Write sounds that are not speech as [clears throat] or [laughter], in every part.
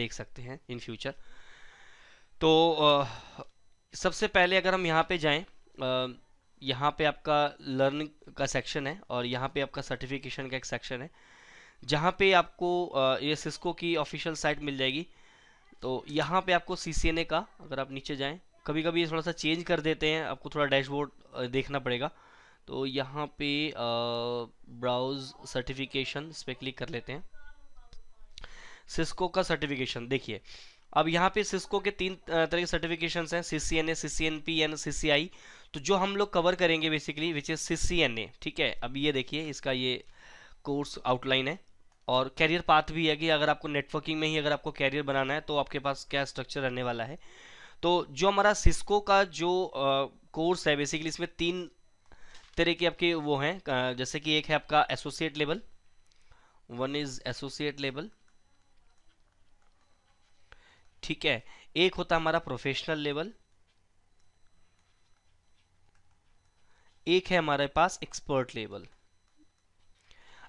देख सकते हैं इन फ्यूचर तो सबसे पहले अगर हम यहाँ पे जाएं यहाँ पे आपका लर्न का सेक्शन है और यहाँ पे आपका सर्टिफिकेशन का एक सेक्शन है जहाँ पे आपको ये सिस्को की ऑफिशियल साइट मिल जाएगी तो यहाँ पे आपको सी का अगर आप नीचे जाएँ कभी कभी ये थोड़ा सा चेंज कर देते हैं आपको थोड़ा डैशबोर्ड देखना पड़ेगा तो यहाँ पे ब्राउज़ सर्टिफिकेशन इस पर क्लिक कर लेते हैं सिस्को का सर्टिफिकेशन देखिए अब यहाँ पे सिस्को के तीन तरह के सर्टिफिकेशन हैं C C N A C C N P N C C I तो जो हम लोग कवर करेंगे basically which is C C N A ठीक है अब ये देखिए इसका ये कोर्स आउटलाइन है और कैरियर पाथ भी है कि अगर आपको नेटवर्किंग में ही अगर आपको कैरियर बनाना है तो आपके पास क्या स्ट्रक्चर रहने वाला है तो जो हमारा सिस्को का जो कोर्स है बेसिकली इसमें तीन तरह के आपके वो हैं जैसे कि एक है आपका associate level one is associate level ठीक है एक होता हमारा प्रोफेशनल लेवल एक है हमारे पास एक्सपर्ट लेवल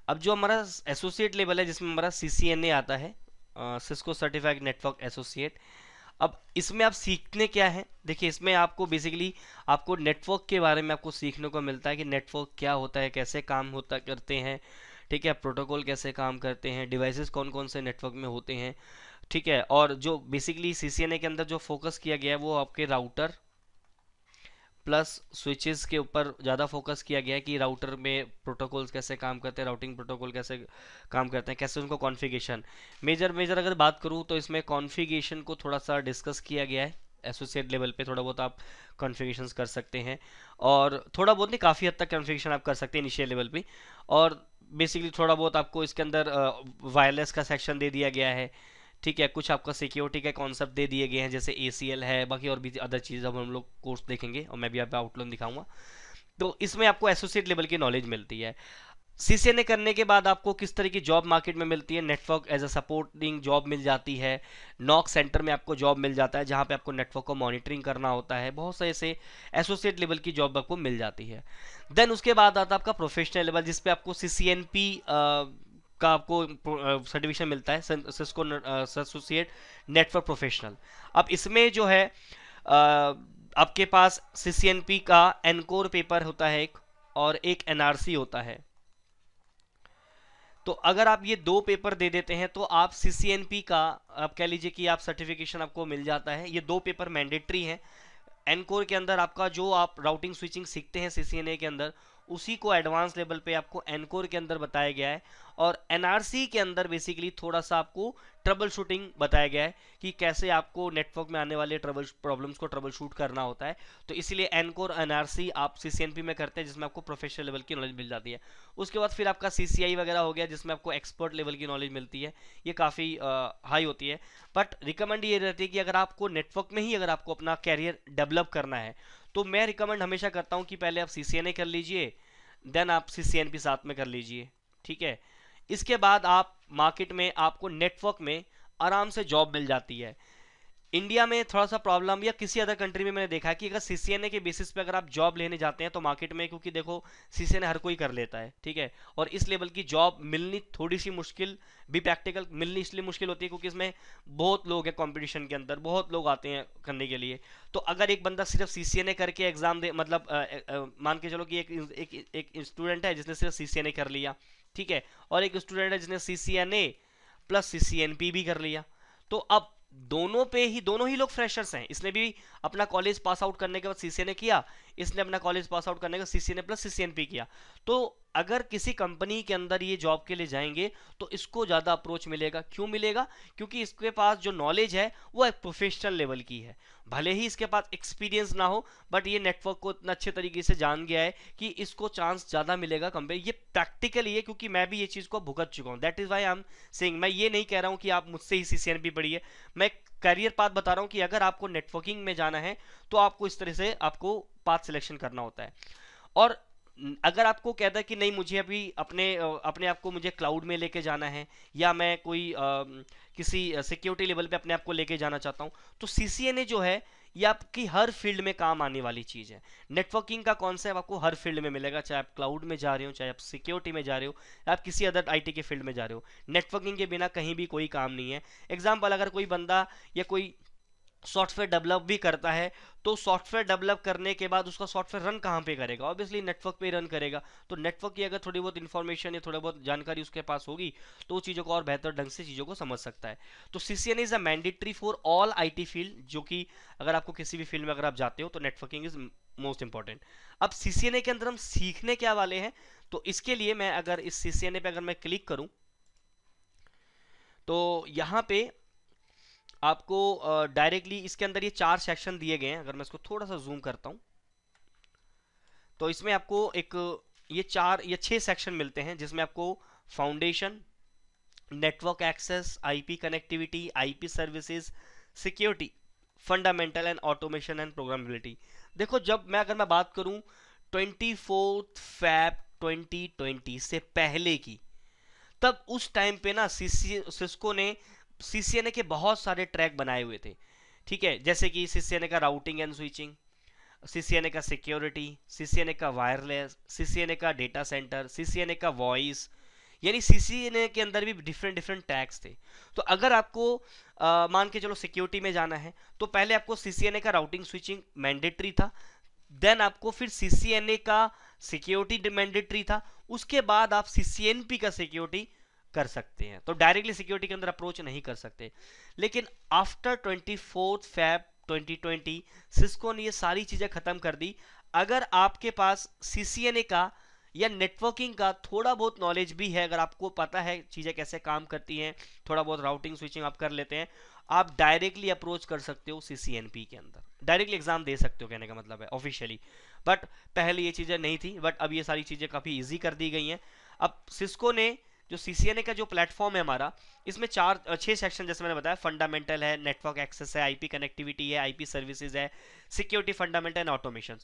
अब जो हमारा एसोसिएट लेवल है जिसमें हमारा सीसीएनए आता है सिस्को सर्टिफाइड नेटवर्क एसोसिएट अब इसमें आप सीखने क्या है देखिए इसमें आपको बेसिकली आपको नेटवर्क के बारे में आपको सीखने को मिलता है कि नेटवर्क क्या होता है कैसे काम होता करते हैं ठीक है प्रोटोकॉल कैसे काम करते हैं डिवाइसेस कौन कौन से नेटवर्क में होते हैं ठीक है और जो बेसिकली सी के अंदर जो फोकस किया गया है वो आपके राउटर प्लस स्विचेस के ऊपर ज़्यादा फोकस किया गया है कि राउटर में प्रोटोकॉल्स कैसे काम करते हैं राउटिंग प्रोटोकॉल कैसे काम करते हैं कैसे उनको कॉन्फ़िगरेशन मेजर मेजर अगर बात करूँ तो इसमें कॉन्फ़िगरेशन को थोड़ा सा डिस्कस किया गया है एसोसिएट लेवल पे थोड़ा बहुत आप कॉन्फ़िगरेशन कर सकते हैं और थोड़ा बहुत नहीं काफ़ी हद तक कॉन्फ़िगरेशन आप कर सकते हैं इनिशियल लेवल पर और बेसिकली थोड़ा बहुत आपको इसके अंदर वायरलेस का सेक्शन दे दिया गया है ठीक है कुछ आपका सिक्योरिटी के कॉन्सेप्ट दे दिए गए हैं जैसे ए है बाकी और भी अदर चीज़ अब हम लोग कोर्स देखेंगे और मैं भी आपको आउटलोन दिखाऊंगा तो इसमें आपको एसोसिएट लेवल की नॉलेज मिलती है सीसीएनए करने के बाद आपको किस तरह की जॉब मार्केट में मिलती है network as a supporting job मिल जाती है नॉक सेंटर में आपको जॉब मिल जाता है जहाँ पे आपको नेटवर्क को मॉनिटरिंग करना होता है बहुत से ऐसे एसोसिएट लेवल की जॉब आपको मिल जाती है देन उसके बाद आता है आपका प्रोफेशनल लेवल जिसपे आपको सी का आपको सर्टिफिकेशन मिलता है सिस्को एसोसिएट नेटवर्क प्रोफेशनल अब इसमें जो है आपके पास सी का एनकोर पेपर होता है एक और एक एनआरसी होता है तो अगर आप ये दो पेपर दे देते हैं तो आप सी का आप कह लीजिए कि आप सर्टिफिकेशन आपको मिल जाता है ये दो पेपर मैंडेटरी हैं एनकोर के अंदर आपका जो आप राउटिंग स्विचिंग सीखते हैं सी के अंदर उसी को एडवांस लेवल पे आपको एनकोर के अंदर बताया गया है और एनआरसी के अंदर बेसिकली थोड़ा सा आपको ट्रबल शूटिंग बताया गया है कि कैसे आपको नेटवर्क में आने वाले ट्रबल प्रॉब्लम्स को ट्रबल शूट करना होता है तो इसीलिए एनकोर एनआरसी आप सीसीएनपी में करते हैं जिसमें आपको प्रोफेशनल लेवल की नॉलेज मिल जाती है उसके बाद फिर आपका सीसीआई वगैरह हो गया जिसमें आपको एक्सपर्ट लेवल की नॉलेज मिलती है ये काफ़ी हाई होती है बट रिकमेंड ये रहती है कि अगर आपको नेटवर्क में ही अगर आपको अपना कैरियर डेवलप करना है तो मैं रिकमेंड हमेशा करता हूँ कि पहले आप सी कर लीजिए देन आप सी साथ में कर लीजिए ठीक है इसके बाद आप मार्केट में आपको नेटवर्क में आराम से जॉब मिल जाती है इंडिया में थोड़ा सा प्रॉब्लम या किसी अदर कंट्री में मैंने देखा है कि अगर सी के बेसिस पे अगर आप जॉब लेने जाते हैं तो मार्केट में क्योंकि देखो सी हर कोई कर लेता है ठीक है और इस लेवल की जॉब मिलनी थोड़ी सी मुश्किल भी प्रैक्टिकल मिलनी इसलिए मुश्किल होती है क्योंकि इसमें बहुत लोग हैं कॉम्पिटिशन के अंदर बहुत लोग आते हैं करने के लिए तो अगर एक बंदा सिर्फ सी करके एग्ज़ाम दे मतलब मान के चलो कि एक एक, एक स्टूडेंट है जिसने सिर्फ सी कर लिया ठीक है और एक स्टूडेंट है जिसने C C N A plus C C N P भी कर लिया तो अब दोनों पे ही दोनों ही लोग फ्रेशर्स हैं इसने भी अपना कॉलेज पास आउट करने के बाद सी सी एन ए किया इसने अपना कॉलेज पास आउट करने के बाद C C N A plus C C N P किया तो अगर किसी कंपनी के अंदर ये जॉब के लिए जाएंगे तो इसको ज़्यादा अप्रोच मिलेगा क्यों मिलेगा क्योंकि इसके पास जो नॉलेज है वो एक प्रोफेशनल लेवल की है भले ही इसके पास एक्सपीरियंस ना हो बट ये नेटवर्क को इतना अच्छे तरीके से जान गया है कि इसको चांस ज़्यादा मिलेगा कंपेयर ये प्रैक्टिकली है क्योंकि मैं भी ये चीज़ को भुगत चुका हूँ that is why I am saying मैं ये नहीं कह रहा हूँ कि आप मुझसे ही सी सी पढ़ी है मैं करियर पाथ बता रहा हूँ कि अगर आपको नेटवर्किंग में जाना है तो आपको इस तरह से आपको पाथ सिलेक्शन करना होता है और अगर आपको कहता है कि नहीं मुझे अभी अपने अपने आप को मुझे क्लाउड में लेके जाना है या मैं कोई आ, किसी सिक्योरिटी लेवल पे अपने आप को लेके जाना चाहता हूँ तो सी जो है ये आपकी हर फील्ड में काम आने वाली चीज़ है नेटवर्किंग का कॉन्सेप्ट आपको हर फील्ड में मिलेगा चाहे आप क्लाउड में जा रहे हो चाहे आप सिक्योरिटी में जा रहे हो या आप किसी अदर आईटी के फील्ड में जा रहे हो नेटवर्किंग के बिना कहीं भी कोई काम नहीं है एग्जाम्पल अगर कोई बंदा या कोई सॉफ्टवेयर डेवलप भी करता है तो सॉफ्टवेयर डेवलप करने के बाद उसका सॉफ्टवेयर रन कहाँ पे करेगा ऑब्वियसली नेटवर्क पे रन करेगा तो नेटवर्क की अगर थोड़ी बहुत इन्फॉर्मेशन या थोड़ी बहुत जानकारी उसके पास होगी तो चीज़ों को और बेहतर ढंग से चीज़ों को समझ सकता है तो C C N is a mandatory for all I T field जो कि अगर आपको किसी भी फील्ड में अगर आप जाते हो तो नेटवर्किंग इज़ मोस्ट इंपॉर्टेंट अब सी सी एन ए के अंदर हम सीखने क्या वाले हैं तो इसके लिए मैं अगर इस सी सी एन ए पर अगर मैं क्लिक करूँ तो यहाँ पे आपको डायरेक्टली इसके अंदर ये चार सेक्शन दिए गए हैं अगर मैं इसको थोड़ा सा जूम करता हूँ तो इसमें आपको एक ये चार ये छह सेक्शन मिलते हैं जिसमें आपको foundation network access IP connectivity IP services security fundamental and automation and programmability देखो जब मैं अगर मैं बात करूं ट्वेंटी फोर्थ फैब ट्वेंटी से पहले की तब उस टाइम पे ना सिस्को ने सीसीएनए के बहुत सारे ट्रैक बनाए हुए थे ठीक है जैसे कि सीसीएनए का राउटिंग एंड स्विचिंग सीसीएनए का सिक्योरिटी सीसीएनए का वायरलेस सीसीएनए का डेटा सेंटर सीसीएनए का वॉइस यानी सीसीएनए के अंदर भी डिफरेंट डिफरेंट टैक्स थे तो अगर आपको आ, मान के चलो सिक्योरिटी में जाना है तो पहले आपको सीसीएनए का राउटिंग स्विचिंग मैंडेटरी था देन आपको फिर सीसीएनए का सिक्योरिटी मैंडेटरी था उसके बाद आप सीसीएनपी का सिक्योरिटी कर सकते हैं तो डायरेक्टली सिक्योरिटी के अंदर अप्रोच नहीं कर सकते लेकिन after twenty fourth Feb twenty Cisco ने ये सारी चीज़ें ख़त्म कर दी अगर आपके पास सी का या नेटवर्किंग का थोड़ा बहुत नॉलेज भी है अगर आपको पता है चीज़ें कैसे काम करती हैं थोड़ा बहुत राउटिंग स्विचिंग आप कर लेते हैं आप डायरेक्टली अप्रोच कर सकते हो सी के अंदर डायरेक्टली एग्जाम दे सकते हो कहने का मतलब है ऑफिशियली बट पहले ये चीज़ें नहीं थी बट अब ये सारी चीज़ें काफ़ी ईजी कर दी गई हैं अब सिस्को ने जो सी का जो प्लेटफॉर्म है हमारा इसमें चार छह सेक्शन जैसे मैंने बताया फंडामेंटल है नेटवर्क एक्सेस है आईपी कनेक्टिविटी है आईपी सर्विसेज है सिक्योरिटी फंडामेंटल एंड ऑटोमेशन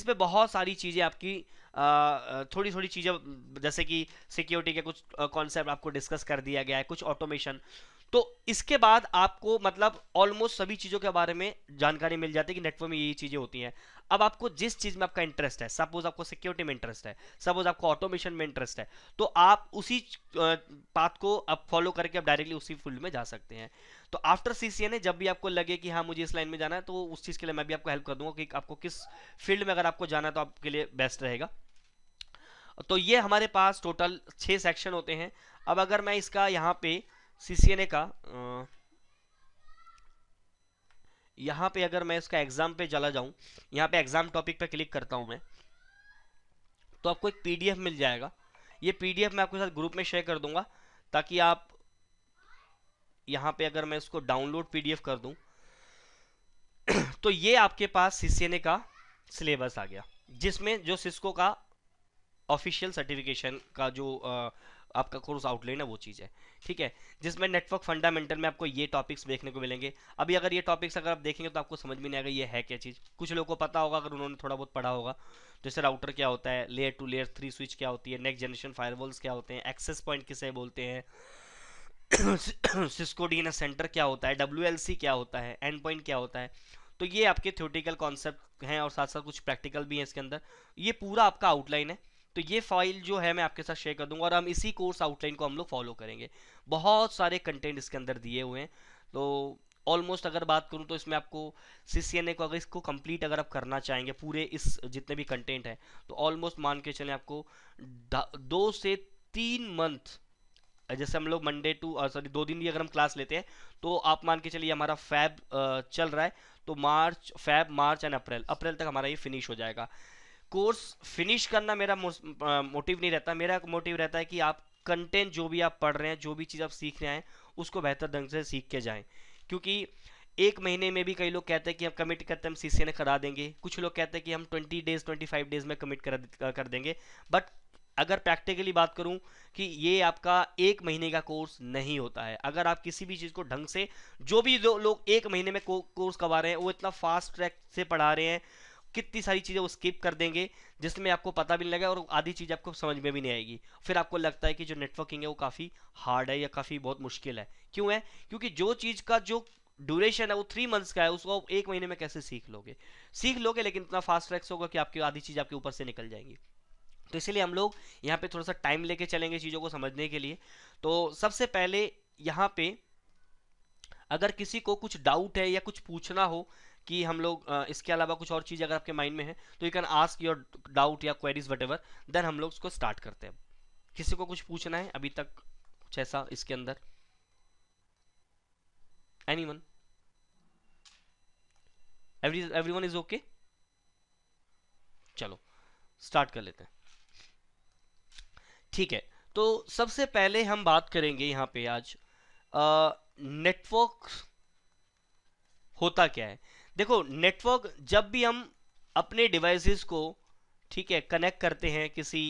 इसमें बहुत सारी चीज़ें आपकी थोड़ी थोड़ी चीज़ें जैसे कि सिक्योरिटी के कुछ कॉन्सेप्ट आपको डिस्कस कर दिया गया है कुछ ऑटोमेशन तो इसके बाद आपको मतलब ऑलमोस्ट सभी चीज़ों के बारे में जानकारी मिल जाती है कि नेटवर्क में ये चीज़ें होती हैं अब आपको जिस चीज में आपका इंटरेस्ट है सपोज आपको सिक्योरिटी में इंटरेस्ट है सपोज आपको ऑटोमेशन में इंटरेस्ट है तो आप उसी पाथ को अब फॉलो करके आप डायरेक्टली उसी फील्ड में जा सकते हैं तो आफ्टर सीसीएनए जब भी आपको लगे कि हाँ मुझे इस लाइन में जाना है तो उस चीज के लिए मैं भी आपको हेल्प कर दूंगा कि आपको किस फील्ड में अगर आपको जाना है तो आपके लिए बेस्ट रहेगा तो ये हमारे पास टोटल छः सेक्शन होते हैं अब अगर मैं इसका यहाँ पे सी का यहाँ पे अगर मैं इसका एग्जाम पे चला जाऊँ यहाँ पे एग्जाम टॉपिक पे क्लिक करता हूँ मैं तो आपको एक पीडीएफ मिल जाएगा ये पीडीएफ मैं आपके साथ ग्रुप में शेयर कर दूंगा ताकि आप यहाँ पे अगर मैं इसको डाउनलोड पीडीएफ कर दूँ [clears throat] तो ये आपके पास सीसीएनए का सिलेबस आ गया जिसमें जो सिस्को का ऑफिशियल सर्टिफिकेशन का जो आपका कोर्स आउटलाइन है वो चीज़ है ठीक है जिसमें नेटवर्क फंडामेंटल में आपको ये टॉपिक्स देखने को मिलेंगे अभी अगर ये टॉपिक्स अगर आप देखेंगे तो आपको समझ में नहीं आएगा ये है क्या चीज़ कुछ लोगों को पता होगा अगर उन्होंने थोड़ा बहुत पढ़ा होगा जैसे राउटर क्या होता है layer two layer three switch क्या होती है नेक्स्ट जनरेशन फायर क्या होते हैं एक्सेस पॉइंट किसे बोलते हैं सिस्को डी सेंटर क्या होता है डब्ल्यू क्या होता है एंड पॉइंट क्या होता है तो ये आपके थ्योरेटिकल कॉन्सेप्ट हैं और साथ साथ कुछ प्रैक्टिकल भी हैं इसके अंदर ये पूरा आपका आउटलाइन है तो ये फाइल जो है मैं आपके साथ शेयर कर दूंगा और हम इसी कोर्स आउटलाइन को हम लोग फॉलो करेंगे बहुत सारे कंटेंट इसके अंदर दिए हुए हैं तो ऑलमोस्ट अगर बात करूँ तो इसमें आपको सी सी एन ए को अगर इसको कंप्लीट अगर आप करना चाहेंगे पूरे इस जितने भी कंटेंट हैं तो ऑलमोस्ट मान के चलें आपको दो से तीन मंथ जैसे हम लोग मंडे टू सॉरी दो दिन भी अगर हम क्लास लेते हैं तो आप मान के चलिए हमारा फैब चल रहा है तो मार्च फैब मार्च एंड अप्रैल अप्रैल तक हमारा ये फिनिश हो जाएगा कोर्स फिनिश करना मेरा मोटिव नहीं रहता मेरा मोटिव रहता है कि आप कंटेंट जो भी आप पढ़ रहे हैं जो भी चीज़ आप सीख रहे हैं उसको बेहतर ढंग से सीख के जाएं क्योंकि एक महीने में भी कई लोग कहते हैं कि हम कमिट करते हम सीसी ने करा देंगे कुछ लोग कहते हैं कि हम 20 डेज 25 डेज में कमिट कर कर देंगे बट अगर प्रैक्टिकली बात करूं कि ये आपका एक महीने का कोर्स नहीं होता है अगर आप किसी भी चीज़ को ढंग से जो भी जो लोग एक महीने में को, कोर्स करवा रहे हैं वो इतना फास्ट ट्रैक से पढ़ा रहे हैं कितनी सारी चीज़ें वो स्किप कर देंगे जिसमें आपको पता भी नहीं लगेगा और आधी चीज़ आपको समझ में भी नहीं आएगी फिर आपको लगता है कि जो नेटवर्किंग है वो काफ़ी हार्ड है या काफ़ी बहुत मुश्किल है क्यों है क्योंकि जो चीज़ का जो ड्यूरेशन है वो थ्री मंथ्स का है उसको आप एक महीने में कैसे सीख लोगे सीख लोगे लेकिन इतना फास्ट ट्रैक्स होगा कि आपकी आधी चीज़ आपके ऊपर से निकल जाएंगी तो इसलिए हम लोग यहाँ पे थोड़ा सा टाइम लेके चलेंगे चीज़ों को समझने के लिए तो सबसे पहले यहाँ पे अगर किसी को कुछ डाउट है या कुछ पूछना हो कि हम लोग इसके अलावा कुछ और चीज़ अगर आपके माइंड में है तो you can ask your doubt या क्वेरीज वट एवर देन हम लोग उसको स्टार्ट करते हैं किसी को कुछ पूछना है अभी तक कुछ ऐसा इसके अंदर anyone every everyone is okay चलो स्टार्ट कर लेते हैं ठीक है तो सबसे पहले हम बात करेंगे यहाँ पे आज नेटवर्क होता क्या है देखो नेटवर्क जब भी हम अपने डिवाइसेस को ठीक है कनेक्ट करते हैं किसी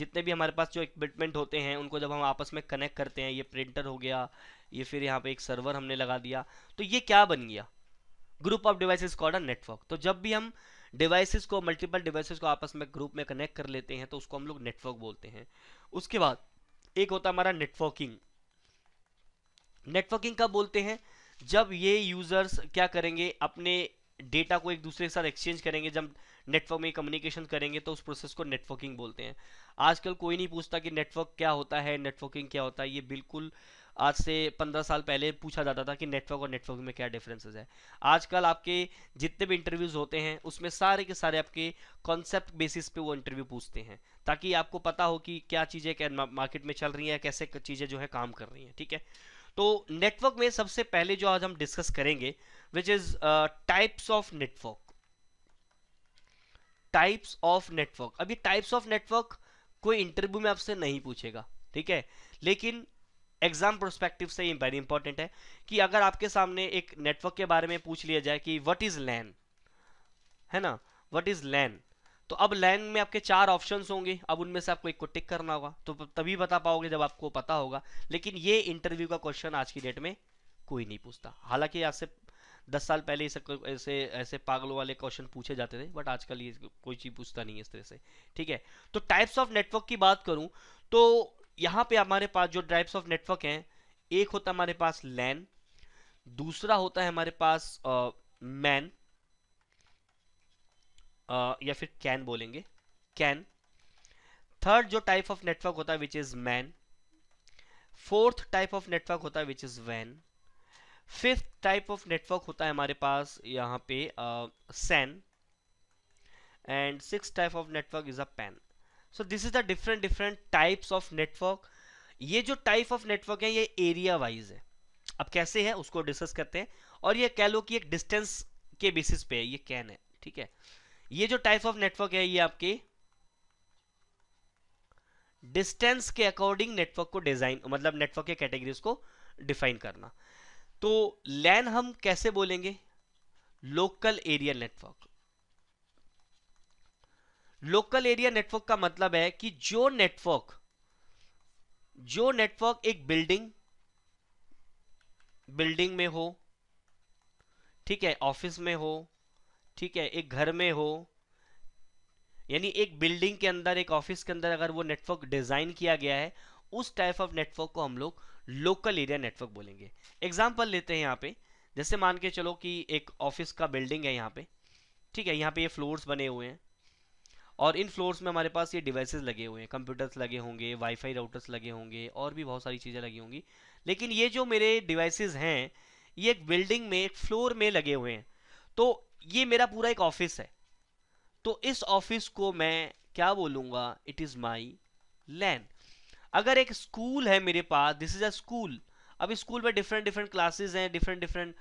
जितने भी हमारे पास जो इक्विपमेंट होते हैं उनको जब हम आपस में कनेक्ट करते हैं ये प्रिंटर हो गया ये फिर यहाँ पे एक सर्वर हमने लगा दिया तो ये क्या बन गया group of devices called a network तो जब भी हम डिवाइसेस को मल्टीपल डिवाइसेस को आपस में ग्रुप में कनेक्ट कर लेते हैं तो उसको हम लोग नेटवर्क बोलते हैं उसके बाद एक होता हमारा नेटवर्किंग नेटवर्किंग कब बोलते हैं जब ये यूज़र्स क्या करेंगे अपने डेटा को एक दूसरे के साथ एक्सचेंज करेंगे जब नेटवर्क में कम्युनिकेशन करेंगे तो उस प्रोसेस को नेटवर्किंग बोलते हैं आजकल कोई नहीं पूछता कि नेटवर्क क्या होता है नेटवर्किंग क्या होता है ये बिल्कुल आज से पंद्रह साल पहले पूछा जाता था कि नेटवर्क और नेटवर्क में क्या डिफरेंसेस है आजकल आपके जितने भी इंटरव्यूज़ होते हैं उसमें सारे के सारे आपके कॉन्सेप्ट बेसिस पे वो इंटरव्यू पूछते हैं ताकि आपको पता हो कि क्या चीज़ें क्या मार्केट में चल रही हैं कैसे चीज़ें जो है काम कर रही हैं ठीक है तो नेटवर्क में सबसे पहले जो आज हम डिस्कस करेंगे which is types of network types of network अभी टाइप्स ऑफ नेटवर्क कोई इंटरव्यू में आपसे नहीं पूछेगा ठीक है लेकिन एग्जाम प्रोस्पेक्टिव से ये वेरी इंपॉर्टेंट है कि अगर आपके सामने एक नेटवर्क के बारे में पूछ लिया जाए कि व्हाट इज लैन है ना व्हाट इज लैन तो अब लैंग में आपके चार ऑप्शंस होंगे अब उनमें से आपको एक को टिक करना होगा तो तभी बता पाओगे जब आपको पता होगा लेकिन ये इंटरव्यू का क्वेश्चन आज की डेट में कोई नहीं पूछता हालांकि आज से दस साल पहले ऐसे ऐसे पागलों वाले क्वेश्चन पूछे जाते थे बट आजकल ये कोई चीज़ पूछता नहीं है इस तरह से ठीक है तो टाइप्स ऑफ नेटवर्क की बात करूं तो यहाँ पे हमारे पास जो टाइप्स ऑफ नेटवर्क हैं एक होता है हमारे पास लैन दूसरा होता है हमारे पास मैन या फिर कैन बोलेंगे कैन थर्ड जो टाइप ऑफ नेटवर्क होता है which is MAN fourth type of network होता है विच इज वैन फिफ्थ टाइप ऑफ नेटवर्क होता है हमारे पास यहाँ पे SAN and six type of network is a PAN so this is the different different types of network ये जो टाइप ऑफ नेटवर्क है ये एरिया वाइज है अब कैसे है उसको डिस्कस करते हैं और ये कह लो कि एक डिस्टेंस के बेसिस पे है ये कैन है ठीक है ये जो टाइप ऑफ नेटवर्क है ये आपके डिस्टेंस के अकॉर्डिंग नेटवर्क को डिजाइन मतलब नेटवर्क के कैटेगरीज को डिफाइन करना तो लैन हम कैसे बोलेंगे local area network local area network का मतलब है कि जो नेटवर्क जो नेटवर्क एक बिल्डिंग बिल्डिंग में हो ठीक है ऑफिस में हो ठीक है एक घर में हो यानी एक बिल्डिंग के अंदर एक ऑफिस के अंदर अगर वो नेटवर्क डिज़ाइन किया गया है उस टाइप ऑफ नेटवर्क को हम लोग लोकल एरिया नेटवर्क बोलेंगे एग्जाम्पल लेते हैं यहाँ पे जैसे मान के चलो कि एक ऑफिस का बिल्डिंग है यहाँ पे ठीक है यहाँ पे ये फ्लोर्स बने हुए हैं और इन फ्लोर्स में हमारे पास ये डिवाइसेस लगे हुए हैं कंप्यूटर्स लगे होंगे वाईफाई राउटर्स लगे होंगे और भी बहुत सारी चीज़ें लगी होंगी लेकिन ये जो मेरे डिवाइसेस हैं ये एक बिल्डिंग में एक फ्लोर में लगे हुए हैं तो ये मेरा पूरा एक ऑफिस है तो इस ऑफिस को मैं क्या बोलूंगा इट इज़ माई लैन अगर एक स्कूल है मेरे पास दिस इज़ अ स्कूल अब स्कूल में डिफरेंट डिफरेंट क्लासेस हैं डिफरेंट डिफरेंट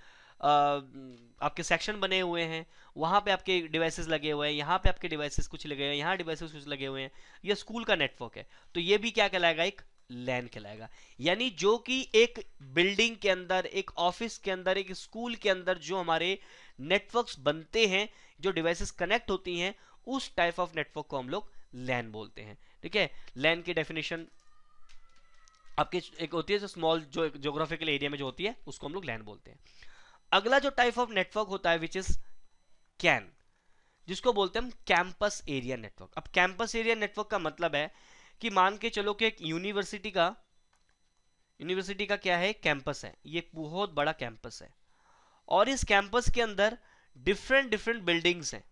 आपके सेक्शन बने हुए हैं वहाँ पे आपके डिवाइसेस लगे हुए हैं यहाँ पे आपके डिवाइसेस कुछ लगे हुए हैं यहाँ डिवाइसेस कुछ लगे हुए हैं ये स्कूल का नेटवर्क है तो ये भी क्या कहलाएगा एक लैन कहलाएगा यानी जो कि एक बिल्डिंग के अंदर एक ऑफिस के अंदर एक स्कूल के अंदर जो हमारे नेटवर्क्स बनते हैं जो डिवाइसेस कनेक्ट होती हैं उस टाइप ऑफ नेटवर्क को हम लोग लैन बोलते हैं ठीक है लैन की डेफिनेशन आपके एक होती है जो स्मॉल जो जोग्राफिकल एरिया में जो होती है उसको हम लोग लैन बोलते हैं अगला जो टाइप ऑफ नेटवर्क होता है विच इज कैन जिसको बोलते हैं हम कैंपस एरिया नेटवर्क अब कैंपस एरिया नेटवर्क का मतलब है कि मान के चलो कि एक यूनिवर्सिटी का यूनिवर्सिटी का क्या है कैंपस है ये बहुत बड़ा कैंपस है और इस कैंपस के अंदर डिफरेंट डिफरेंट बिल्डिंग्स हैं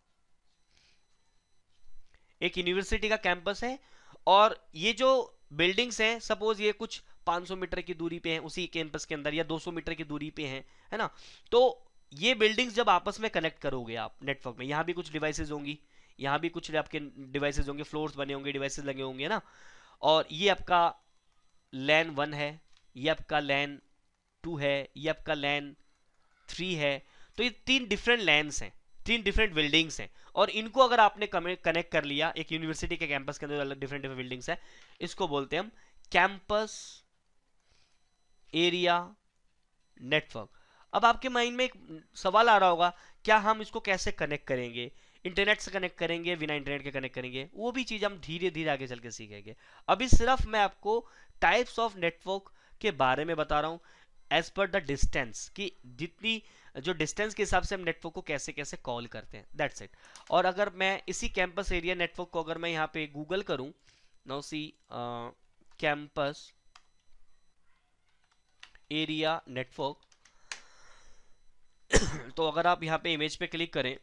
एक यूनिवर्सिटी का कैंपस है और ये जो बिल्डिंग्स हैं सपोज ये कुछ 500 मीटर की दूरी पे हैं उसी कैंपस के अंदर या 200 मीटर की दूरी पे हैं है ना तो ये बिल्डिंग्स जब आपस में कनेक्ट करोगे आप नेटवर्क में यहाँ भी कुछ डिवाइसेज होंगी यहाँ भी कुछ आपके डिवाइसेज होंगे फ्लोर्स बने होंगे डिवाइसेज लगे होंगे ना और ये आपका लैन वन है ये आपका लैन टू है ये आपका लैन थ्री है तो ये तीन डिफरेंट लैंड्स हैं तीन डिफरेंट बिल्डिंग्स हैं और इनको अगर आपने कनेक्ट कर लिया एक यूनिवर्सिटी के कैंपस के अंदर अलग डिफरेंट डिफरेंट बिल्डिंग्स है इसको बोलते हैं हम कैंपस एरिया नेटवर्क अब आपके माइंड में एक सवाल आ रहा होगा क्या हम इसको कैसे कनेक्ट करेंगे इंटरनेट से कनेक्ट करेंगे बिना इंटरनेट के कनेक्ट करेंगे वो भी चीज़ हम धीरे धीरे आगे चल के सीखेंगे अभी सिर्फ मैं आपको टाइप्स ऑफ नेटवर्क के बारे में बता रहा हूँ एज पर द डिस्टेंस कि जितनी जो डिस्टेंस के हिसाब से हम नेटवर्क को कैसे कैसे कॉल करते हैं दैट्स इट और अगर मैं इसी कैंपस एरिया नेटवर्क को अगर मैं यहाँ पे गूगल करूँ now see campus area network तो अगर आप यहाँ पे इमेज पे क्लिक करें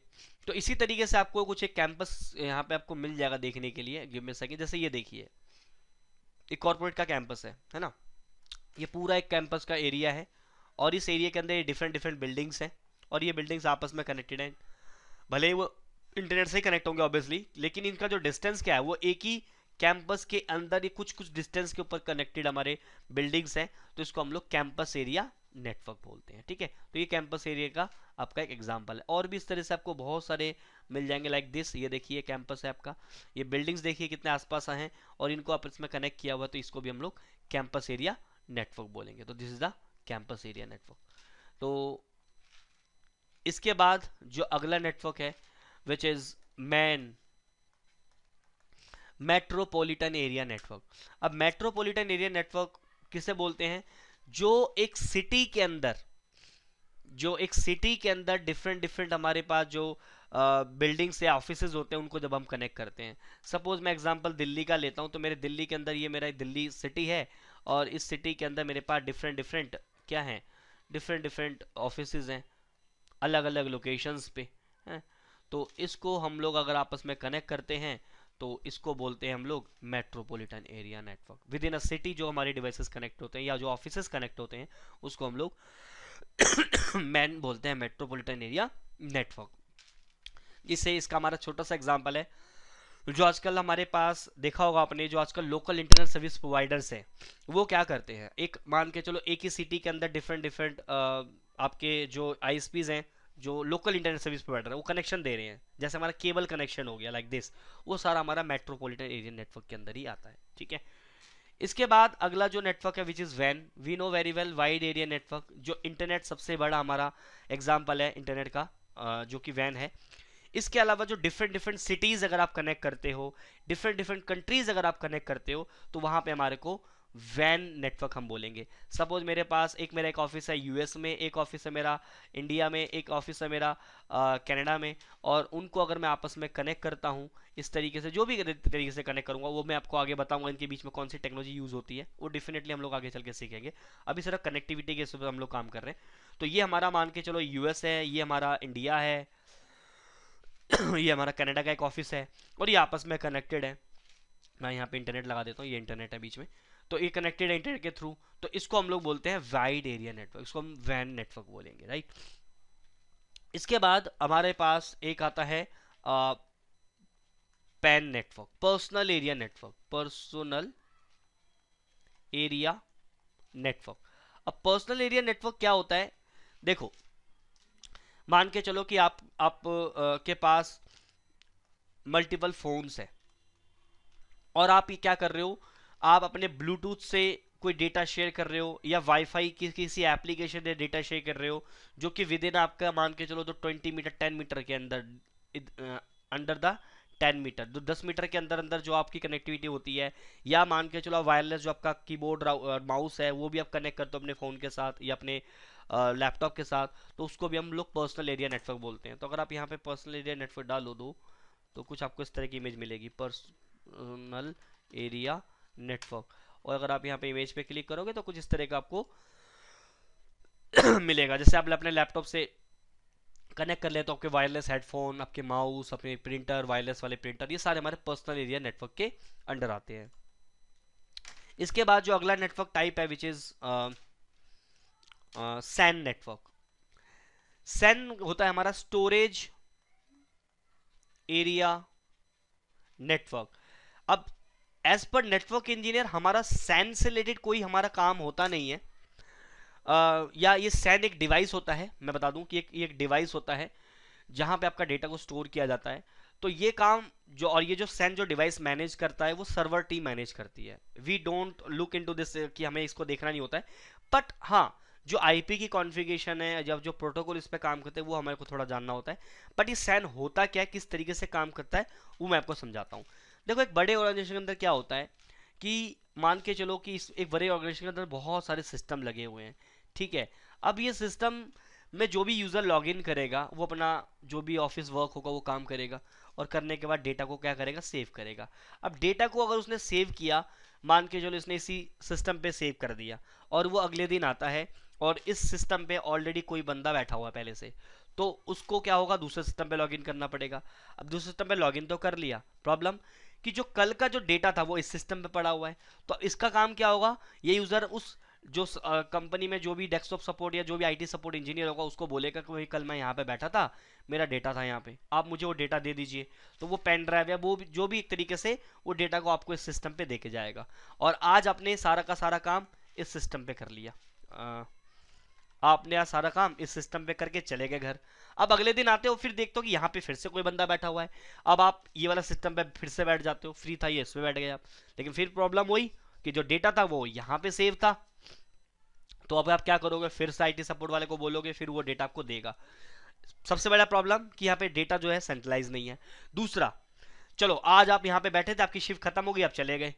तो इसी तरीके से आपको कुछ एक कैंपस यहाँ पे आपको मिल जाएगा देखने के लिए गिव में सेकंड जैसे ये देखिए एक कॉर्पोरेट का कैंपस है है ना ये पूरा एक कैंपस का एरिया है और इस एरिया के अंदर ये डिफरेंट डिफरेंट बिल्डिंग्स हैं और ये बिल्डिंग्स आपस में कनेक्टेड हैं भले ही वो इंटरनेट से ही कनेक्ट होंगे ऑब्वियसली लेकिन इनका जो डिस्टेंस क्या है वो एक ही कैंपस के अंदर ये कुछ कुछ डिस्टेंस के ऊपर कनेक्टेड हमारे बिल्डिंग्स हैं तो इसको हम लोग कैंपस एरिया नेटवर्क बोलते हैं ठीक है तो ये कैंपस एरिया का आपका एक एग्जाम्पल है और भी इस तरह से आपको बहुत सारे मिल जाएंगे लाइक like दिस ये देखिए कैंपस है आपका ये बिल्डिंग्स देखिए कितने आसपास हैं और इनको आपस में कनेक्ट किया हुआ तो इसको भी हम लोग कैंपस एरिया नेटवर्क बोलेंगे तो this is the campus area network तो इसके बाद जो अगला नेटवर्क है which is MAN metropolitan area network अब मेट्रोपॉलिटन एरिया नेटवर्क किसे बोलते हैं जो एक सिटी के अंदर जो एक सिटी के अंदर डिफरेंट डिफरेंट हमारे पास जो बिल्डिंग्स या ऑफिस होते हैं उनको जब हम कनेक्ट करते हैं सपोज मैं एग्जांपल दिल्ली का लेता हूं तो मेरे दिल्ली के अंदर ये मेरा दिल्ली सिटी है और इस सिटी के अंदर मेरे पास डिफरेंट डिफरेंट क्या हैं डिफरेंट डिफरेंट ऑफिस हैं अलग अलग लोकेशंस पे हैं तो इसको हम लोग अगर आपस में कनेक्ट करते हैं तो इसको बोलते हैं हम लोग metropolitan area network within a city जो हमारे डिवाइसेस कनेक्ट होते हैं या जो ऑफिस कनेक्ट होते हैं उसको हम लोग मैन [coughs] बोलते हैं मेट्रोपोलिटन एरिया नेटवर्क इससे इसका हमारा छोटा सा एग्जाम्पल है जो आजकल हमारे पास देखा होगा आपने जो आजकल लोकल इंटरनेट सर्विस प्रोवाइडर्स हैं वो क्या करते हैं एक मान के चलो एक ही सिटी के अंदर डिफरेंट डिफरेंट आपके जो आई हैं जो लोकल इंटरनेट सर्विस प्रोवाइडर है वो कनेक्शन दे रहे हैं जैसे हमारा केबल कनेक्शन हो गया लाइक like दिस वो सारा हमारा मेट्रोपोलिटन एरिया नेटवर्क के अंदर ही आता है ठीक है इसके बाद अगला जो नेटवर्क है विच इज़ वैन we know very well wide area network जो इंटरनेट सबसे बड़ा हमारा एग्जाम्पल है इंटरनेट का जो कि वैन है इसके अलावा जो डिफरेंट डिफरेंट सिटीज़ अगर आप कनेक्ट करते हो डिफरेंट डिफरेंट कंट्रीज़ अगर आप कनेक्ट करते हो तो वहाँ पे हमारे को वैन नेटवर्क हम बोलेंगे सपोज मेरे पास एक मेरा एक ऑफिस है यूएस में एक ऑफिस है मेरा इंडिया में एक ऑफिस है मेरा कनाडा में और उनको अगर मैं आपस में कनेक्ट करता हूँ इस तरीके से जो भी तरीके से कनेक्ट करूँगा वो मैं आपको आगे बताऊँगा इनके बीच में कौन सी टेक्नोलॉजी यूज़ होती है वो डेफिनेटली हम लोग आगे चल के सीखेंगे अभी सिर्फ कनेक्टिविटी के हम लोग काम कर रहे हैं तो ये हमारा मान के चलो यूएस है ये हमारा इंडिया है [coughs] ये हमारा कनाडा का एक ऑफिस है और ये आपस में कनेक्टेड है मैं यहाँ पे इंटरनेट लगा देता हूँ ये इंटरनेट है बीच में तो ये कनेक्टेड है इंटरनेट के थ्रू तो इसको हम लोग बोलते हैं वाइड एरिया नेटवर्क इसको हम वैन नेटवर्क बोलेंगे राइट इसके बाद हमारे पास एक आता है PAN network personal area network personal area network अब पर्सनल एरिया नेटवर्क क्या होता है देखो मान के चलो कि आप आप आ, के पास मल्टीपल फोन्स है और आप ये क्या कर रहे हो आप अपने ब्लूटूथ से कोई डेटा शेयर कर रहे हो या वाईफाई की किसी एप्लीकेशन से डेटा शेयर कर रहे हो जो कि विद इन आपका मान के चलो तो 20 मीटर 10 मीटर के अंदर अंडर द टेन मीटर तो दस मीटर के अंदर अंदर जो आपकी कनेक्टिविटी होती है या मान के चलो वायरलेस जो आपका कीबोर्ड माउस है वो भी आप कनेक्ट करते हो अपने फ़ोन के साथ या अपने लैपटॉप के साथ तो उसको भी हम लोग पर्सनल एरिया नेटवर्क बोलते हैं तो अगर आप यहाँ पे पर्सनल एरिया नेटवर्क डालो दो तो कुछ आपको इस तरह की इमेज मिलेगी पर्सनल एरिया नेटवर्क और अगर आप यहाँ पे इमेज पर क्लिक करोगे तो कुछ इस तरह का आपको [coughs] मिलेगा जैसे आप अपने लैपटॉप से कनेक्ट कर लेते हो आपके वायरलेस हेडफोन आपके माउस अपने प्रिंटर वायरलेस वाले प्रिंटर ये सारे हमारे पर्सनल एरिया नेटवर्क के अंडर आते हैं इसके बाद जो अगला नेटवर्क टाइप है which is SAN network SAN होता है हमारा स्टोरेज एरिया नेटवर्क अब एज पर नेटवर्क इंजीनियर हमारा सैन से रिलेटेड कोई हमारा काम होता नहीं है या ये सैन एक डिवाइस होता है मैं बता दूं कि एक एक डिवाइस होता है जहां पे आपका डेटा को स्टोर किया जाता है तो ये काम जो और ये जो सैन जो डिवाइस मैनेज करता है वो सर्वर टीम मैनेज करती है we don't look in this कि हमें इसको देखना नहीं होता है बट हाँ जो आईपी की कॉन्फ़िगरेशन है जब जो प्रोटोकॉल इस पर काम करते हैं वो हमारे को थोड़ा जानना होता है बट ये सैन होता क्या है किस तरीके से काम करता है वो मैं आपको समझाता हूँ देखो एक बड़े ऑर्गेनाइजेशन के अंदर क्या होता है कि मान के चलो कि इस एक बड़े ऑर्गेनाइजेशन के अंदर बहुत सारे सिस्टम लगे हुए हैं ठीक है अब ये सिस्टम में जो भी यूज़र लॉगिन करेगा वो अपना जो भी ऑफिस वर्क होगा वो काम करेगा और करने के बाद डेटा को क्या करेगा सेव करेगा अब डेटा को अगर उसने सेव किया मान के चलो इसने इसी सिस्टम पे सेव कर दिया और वो अगले दिन आता है और इस सिस्टम पे ऑलरेडी कोई बंदा बैठा हुआ है पहले से तो उसको क्या होगा दूसरे सिस्टम पे लॉगिन करना पड़ेगा अब दूसरे सिस्टम पे लॉगिन तो कर लिया प्रॉब्लम कि जो कल का जो डेटा था वो इस सिस्टम पे पड़ा हुआ है तो इसका काम क्या होगा ये यूज़र उस जो कंपनी में जो भी डेस्कटॉप सपोर्ट या जो भी आईटी सपोर्ट इंजीनियर होगा उसको बोलेगा कि भाई कल मैं यहाँ पे बैठा था मेरा डेटा था यहाँ पे आप मुझे वो डेटा दे दीजिए तो वो पेन ड्राइव या वो जो भी एक तरीके से वो डेटा को आपको इस सिस्टम पे देके जाएगा और आज आपने सारा का सारा काम इस सिस्टम पे कर लिया आ, आपने आज सारा काम इस सिस्टम पे करके चले गए घर अब अगले दिन आते हो फिर देखते हो कि यहाँ पे फिर से कोई बंदा बैठा हुआ है अब आप ये वाला सिस्टम पर फिर से बैठ जाते हो फ्री था ये इसमें बैठ गए आप लेकिन फिर प्रॉब्लम हुई कि जो डेटा था वो यहाँ पे सेव था तो अब आप क्या करोगे फिर से आई सपोर्ट वाले को बोलोगे फिर वो डेटा आपको देगा सबसे बड़ा प्रॉब्लम कि यहाँ पे डेटा जो है सेंट्रलाइज नहीं है दूसरा चलो आज आप यहाँ पे बैठे थे आपकी शिफ्ट खत्म हो गई आप चले गए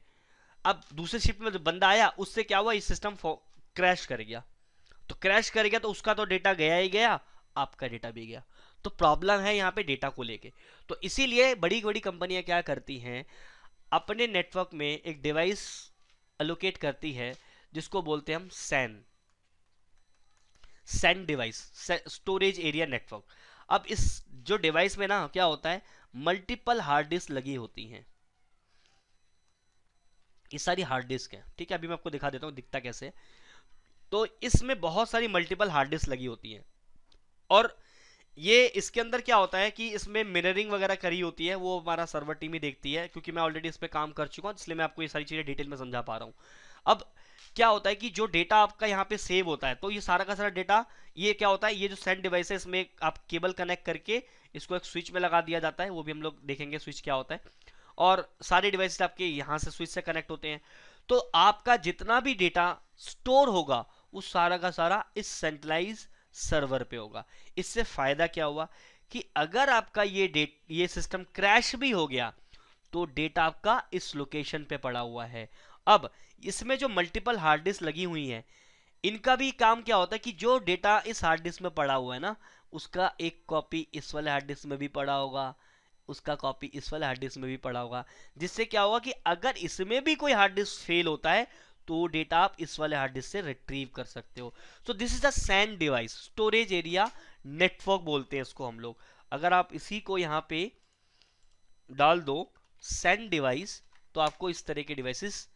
अब दूसरे शिफ्ट में जो बंदा आया उससे क्या हुआ ये सिस्टम क्रैश कर गया तो क्रैश कर गया तो उसका तो डेटा गया ही गया आपका डेटा भी गया तो प्रॉब्लम है यहाँ पे डेटा को लेके तो इसीलिए बड़ी बड़ी कंपनियाँ क्या करती हैं अपने नेटवर्क में एक डिवाइस अलोकेट करती है जिसको बोलते हैं हम SAN SAN device storage area network अब इस जो डिवाइस में ना क्या होता है मल्टीपल हार्ड डिस्क लगी होती हैं ये सारी हार्ड डिस्क है ठीक है अभी मैं आपको दिखा देता हूँ दिखता कैसे तो इसमें बहुत सारी मल्टीपल हार्ड डिस्क लगी होती हैं और ये इसके अंदर क्या होता है कि इसमें मिररिंग वगैरह करी होती है वो हमारा सर्वर टीम ही देखती है क्योंकि मैं ऑलरेडी इस पर काम कर चुका हूँ इसलिए मैं आपको ये सारी चीज़ें डिटेल में समझा पा रहा हूँ अब क्या होता है कि जो डेटा आपका यहाँ पे सेव होता है तो ये सारा का सारा डेटा ये क्या होता है ये जो सेंड डिवाइस है इसमें आप केबल कनेक्ट करके इसको एक स्विच में लगा दिया जाता है वो भी हम लोग देखेंगे स्विच क्या होता है और सारे डिवाइस आपके यहाँ से स्विच से कनेक्ट होते हैं तो आपका जितना भी डेटा स्टोर होगा उस सारा का सारा इस सेंट्रलाइज सर्वर पे होगा इससे फायदा क्या हुआ कि अगर आपका ये डेट ये सिस्टम क्रैश भी हो गया तो डेटा आपका इस लोकेशन पे पड़ा हुआ है अब इसमें जो मल्टीपल हार्ड डिस्क लगी हुई है इनका भी काम क्या होता है कि जो डेटा इस हार्ड डिस्क में पड़ा हुआ है ना उसका एक कॉपी इस वाले हार्ड डिस्क में भी पड़ा होगा उसका कॉपी इस वाले हार्ड डिस्क में भी पड़ा होगा जिससे क्या होगा कि अगर इसमें भी कोई हार्ड डिस्क फेल होता है तो डेटा आप इस वाले हार्ड डिस्क से रिट्रीव कर सकते हो so this is a SAN device storage area network बोलते हैं इसको हम लोग अगर आप इसी को यहाँ पे डाल दो सैंड डिवाइस तो आपको इस तरह के डिवाइसेस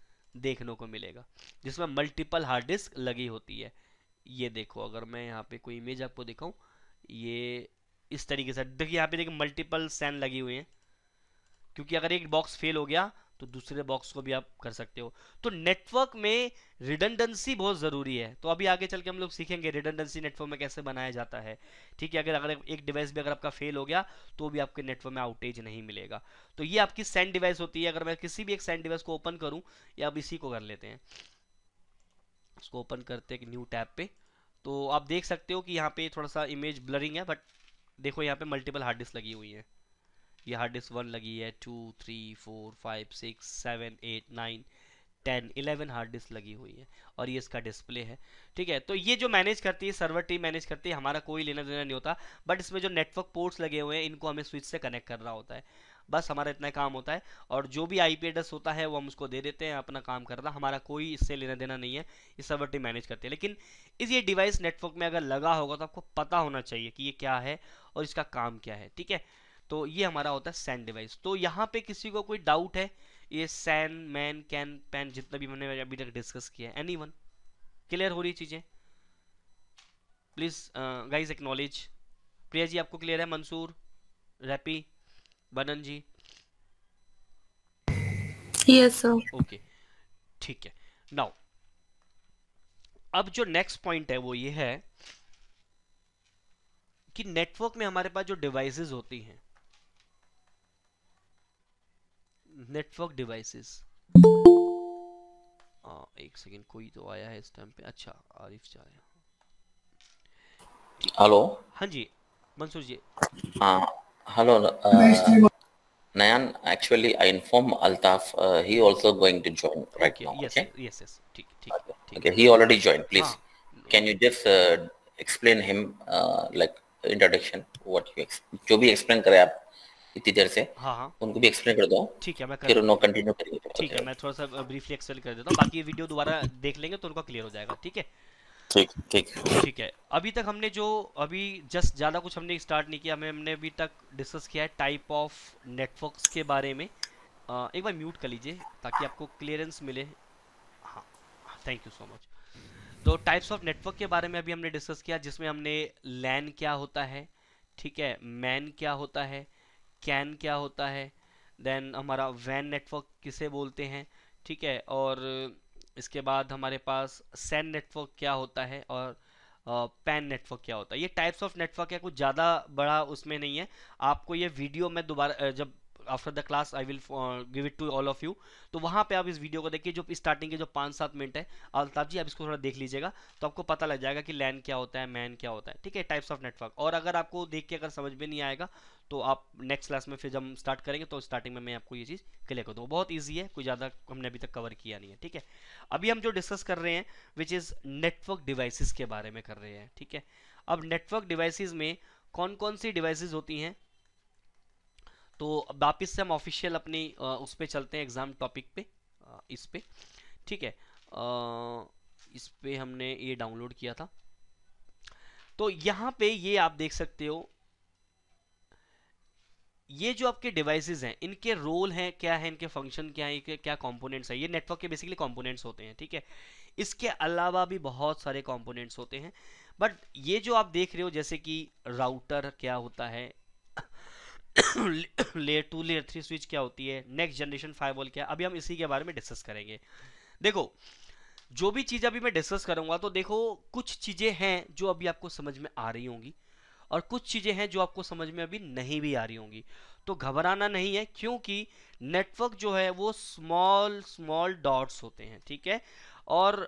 देखने को मिलेगा जिसमें मल्टीपल हार्ड डिस्क लगी होती है ये देखो अगर मैं यहाँ पे कोई इमेज आपको दिखाऊँ ये इस तरीके से देखिए यहाँ पे देखिए मल्टीपल सैन लगी हुई हैं क्योंकि अगर एक बॉक्स फेल हो गया तो दूसरे बॉक्स को भी आप कर सकते हो तो नेटवर्क में रिडंडेंसी बहुत ज़रूरी है तो अभी आगे चल के हम लोग सीखेंगे रिडंडेंसी नेटवर्क में कैसे बनाया जाता है ठीक है अगर अगर एक डिवाइस भी अगर आपका फेल हो गया तो भी आपके नेटवर्क में आउटेज नहीं मिलेगा तो ये आपकी सेंड डिवाइस होती है अगर मैं किसी भी एक सेंड डिवाइस को ओपन करूँ या अब इसी को कर लेते हैं इसको ओपन करते हैं न्यू टैब पे तो आप देख सकते हो कि यहाँ पे थोड़ा सा इमेज ब्लरिंग है बट देखो यहाँ पे मल्टीपल हार्ड डिस्क लगी हुई है ये हार्ड डिस्क वन लगी है two three four five six seven eight nine ten eleven hard disk लगी हुई है और ये इसका डिस्प्ले है ठीक है तो ये जो मैनेज करती है सर्वर टीम मैनेज करती है हमारा कोई लेना देना नहीं होता बट इसमें जो नेटवर्क पोर्ट्स लगे हुए हैं इनको हमें स्विच से कनेक्ट करना होता है बस हमारा इतना काम होता है और जो भी आई एड्रेस होता है वो हम उसको दे देते हैं अपना काम करना हमारा कोई इससे लेना देना नहीं है ये सर्वर टीम मैनेज करती है लेकिन इस ये डिवाइस नेटवर्क में अगर लगा होगा तो आपको पता होना चाहिए कि ये क्या है और इसका काम क्या है ठीक है तो ये हमारा होता है सैन डिवाइस तो यहाँ पे किसी को कोई डाउट है ये सैन मैन कैन पैन जितना भी मैंने अभी तक डिस्कस किया है एनी वन क्लियर हो रही चीज़ें please guys acknowledge Priya ji आपको क्लियर है मंसूर रैपी बनन जी यस सर ओके ठीक है नाउ अब जो नेक्स्ट पॉइंट है वो ये है कि नेटवर्क में हमारे पास जो डिवाइसेस होती हैं नेटवर्क डिवाइसेस हाँ, एक सेकंड कोई तो आया है इस टाइम पे अच्छा आरिफ जा रहे हेलो हाँ जी मंसूर जी हाँ, hello Nayan actually I inform Altaf he also going to join right now yes yes ठीक ठीक okay he already join please can you just explain him like introduction what you जो भी एक्सप्लेन करें आप इतनी देर से हाँ हाँ उनको भी एक्सप्लेन कर दो ठीक है मैं कर फिर कंटिन्यू करेंगे ठीक है मैं थोड़ा सा ब्रीफली एक्सप्लेन कर देता हूँ बाकी ये वीडियो दोबारा देख लेंगे तो उनका क्लियर हो जाएगा ठीक है ठीक ठीक ठीक है अभी तक हमने जो अभी जस्ट ज़्यादा कुछ हमने स्टार्ट नहीं किया हमें हमने अभी तक डिस्कस किया है टाइप ऑफ नेटवर्क्स के बारे में एक बार म्यूट कर लीजिए ताकि आपको क्लियरेंस मिले हाँ थैंक यू सो मच तो टाइप्स ऑफ नेटवर्क के बारे में अभी हमने डिस्कस किया जिसमें हमने लैन क्या होता है ठीक है मैन क्या होता है कैन क्या होता है देन हमारा वैन नेटवर्क किसे बोलते हैं ठीक है और इसके बाद हमारे पास सैन नेटवर्क क्या होता है और पैन uh, नेटवर्क क्या होता है ये टाइप्स ऑफ नेटवर्क है कुछ ज़्यादा बड़ा उसमें नहीं है आपको ये वीडियो में दोबारा जब after the class I will give it to all of you तो वहाँ पे आप इस वीडियो को देखिए जो स्टार्टिंग के जो पाँच सात मिनट है अल्ताफ जी आप इसको थोड़ा देख लीजिएगा तो आपको पता लग जाएगा कि लैन क्या होता है मैन क्या होता है ठीक है टाइप्स ऑफ नेटवर्क और अगर आपको देख के अगर समझ में नहीं आएगा तो आप नेक्स्ट क्लास में फिर जब स्टार्ट करेंगे तो स्टार्टिंग में मैं आपको ये चीज़ क्लियर कर दूँ बहुत ईजी है कोई ज़्यादा हमने अभी तक कवर किया नहीं है ठीक है अभी हम जो डिस्कस कर रहे हैं विच इज़ नेटवर्क डिवाइसिस के बारे में कर रहे हैं ठीक है अब नेटवर्क डिवाइसिस में कौन कौन सी डिवाइसिस होती हैं तो वापस से हम ऑफिशियल अपनी उस पर चलते हैं एग्ज़ाम टॉपिक पे इस पर ठीक है इस पर हमने ये डाउनलोड किया था तो यहाँ पे ये आप देख सकते हो ये जो आपके डिवाइसेस हैं इनके रोल हैं क्या है इनके फंक्शन क्या है क्या कंपोनेंट्स है ये नेटवर्क के बेसिकली कंपोनेंट्स होते हैं ठीक है इसके अलावा भी बहुत सारे कंपोनेंट्स होते हैं बट ये जो आप देख रहे हो जैसे कि राउटर क्या होता है layer two layer three switch क्या होती है नेक्स्ट जनरेशन फाइव वॉल क्या अभी हम इसी के बारे में डिस्कस करेंगे देखो जो भी चीज़ अभी मैं डिस्कस करूंगा तो देखो कुछ चीज़ें हैं जो अभी आपको समझ में आ रही होंगी और कुछ चीज़ें हैं जो आपको समझ में अभी नहीं भी आ रही होंगी तो घबराना नहीं है क्योंकि नेटवर्क जो है वो स्मॉल स्मॉल डॉट्स होते हैं ठीक है और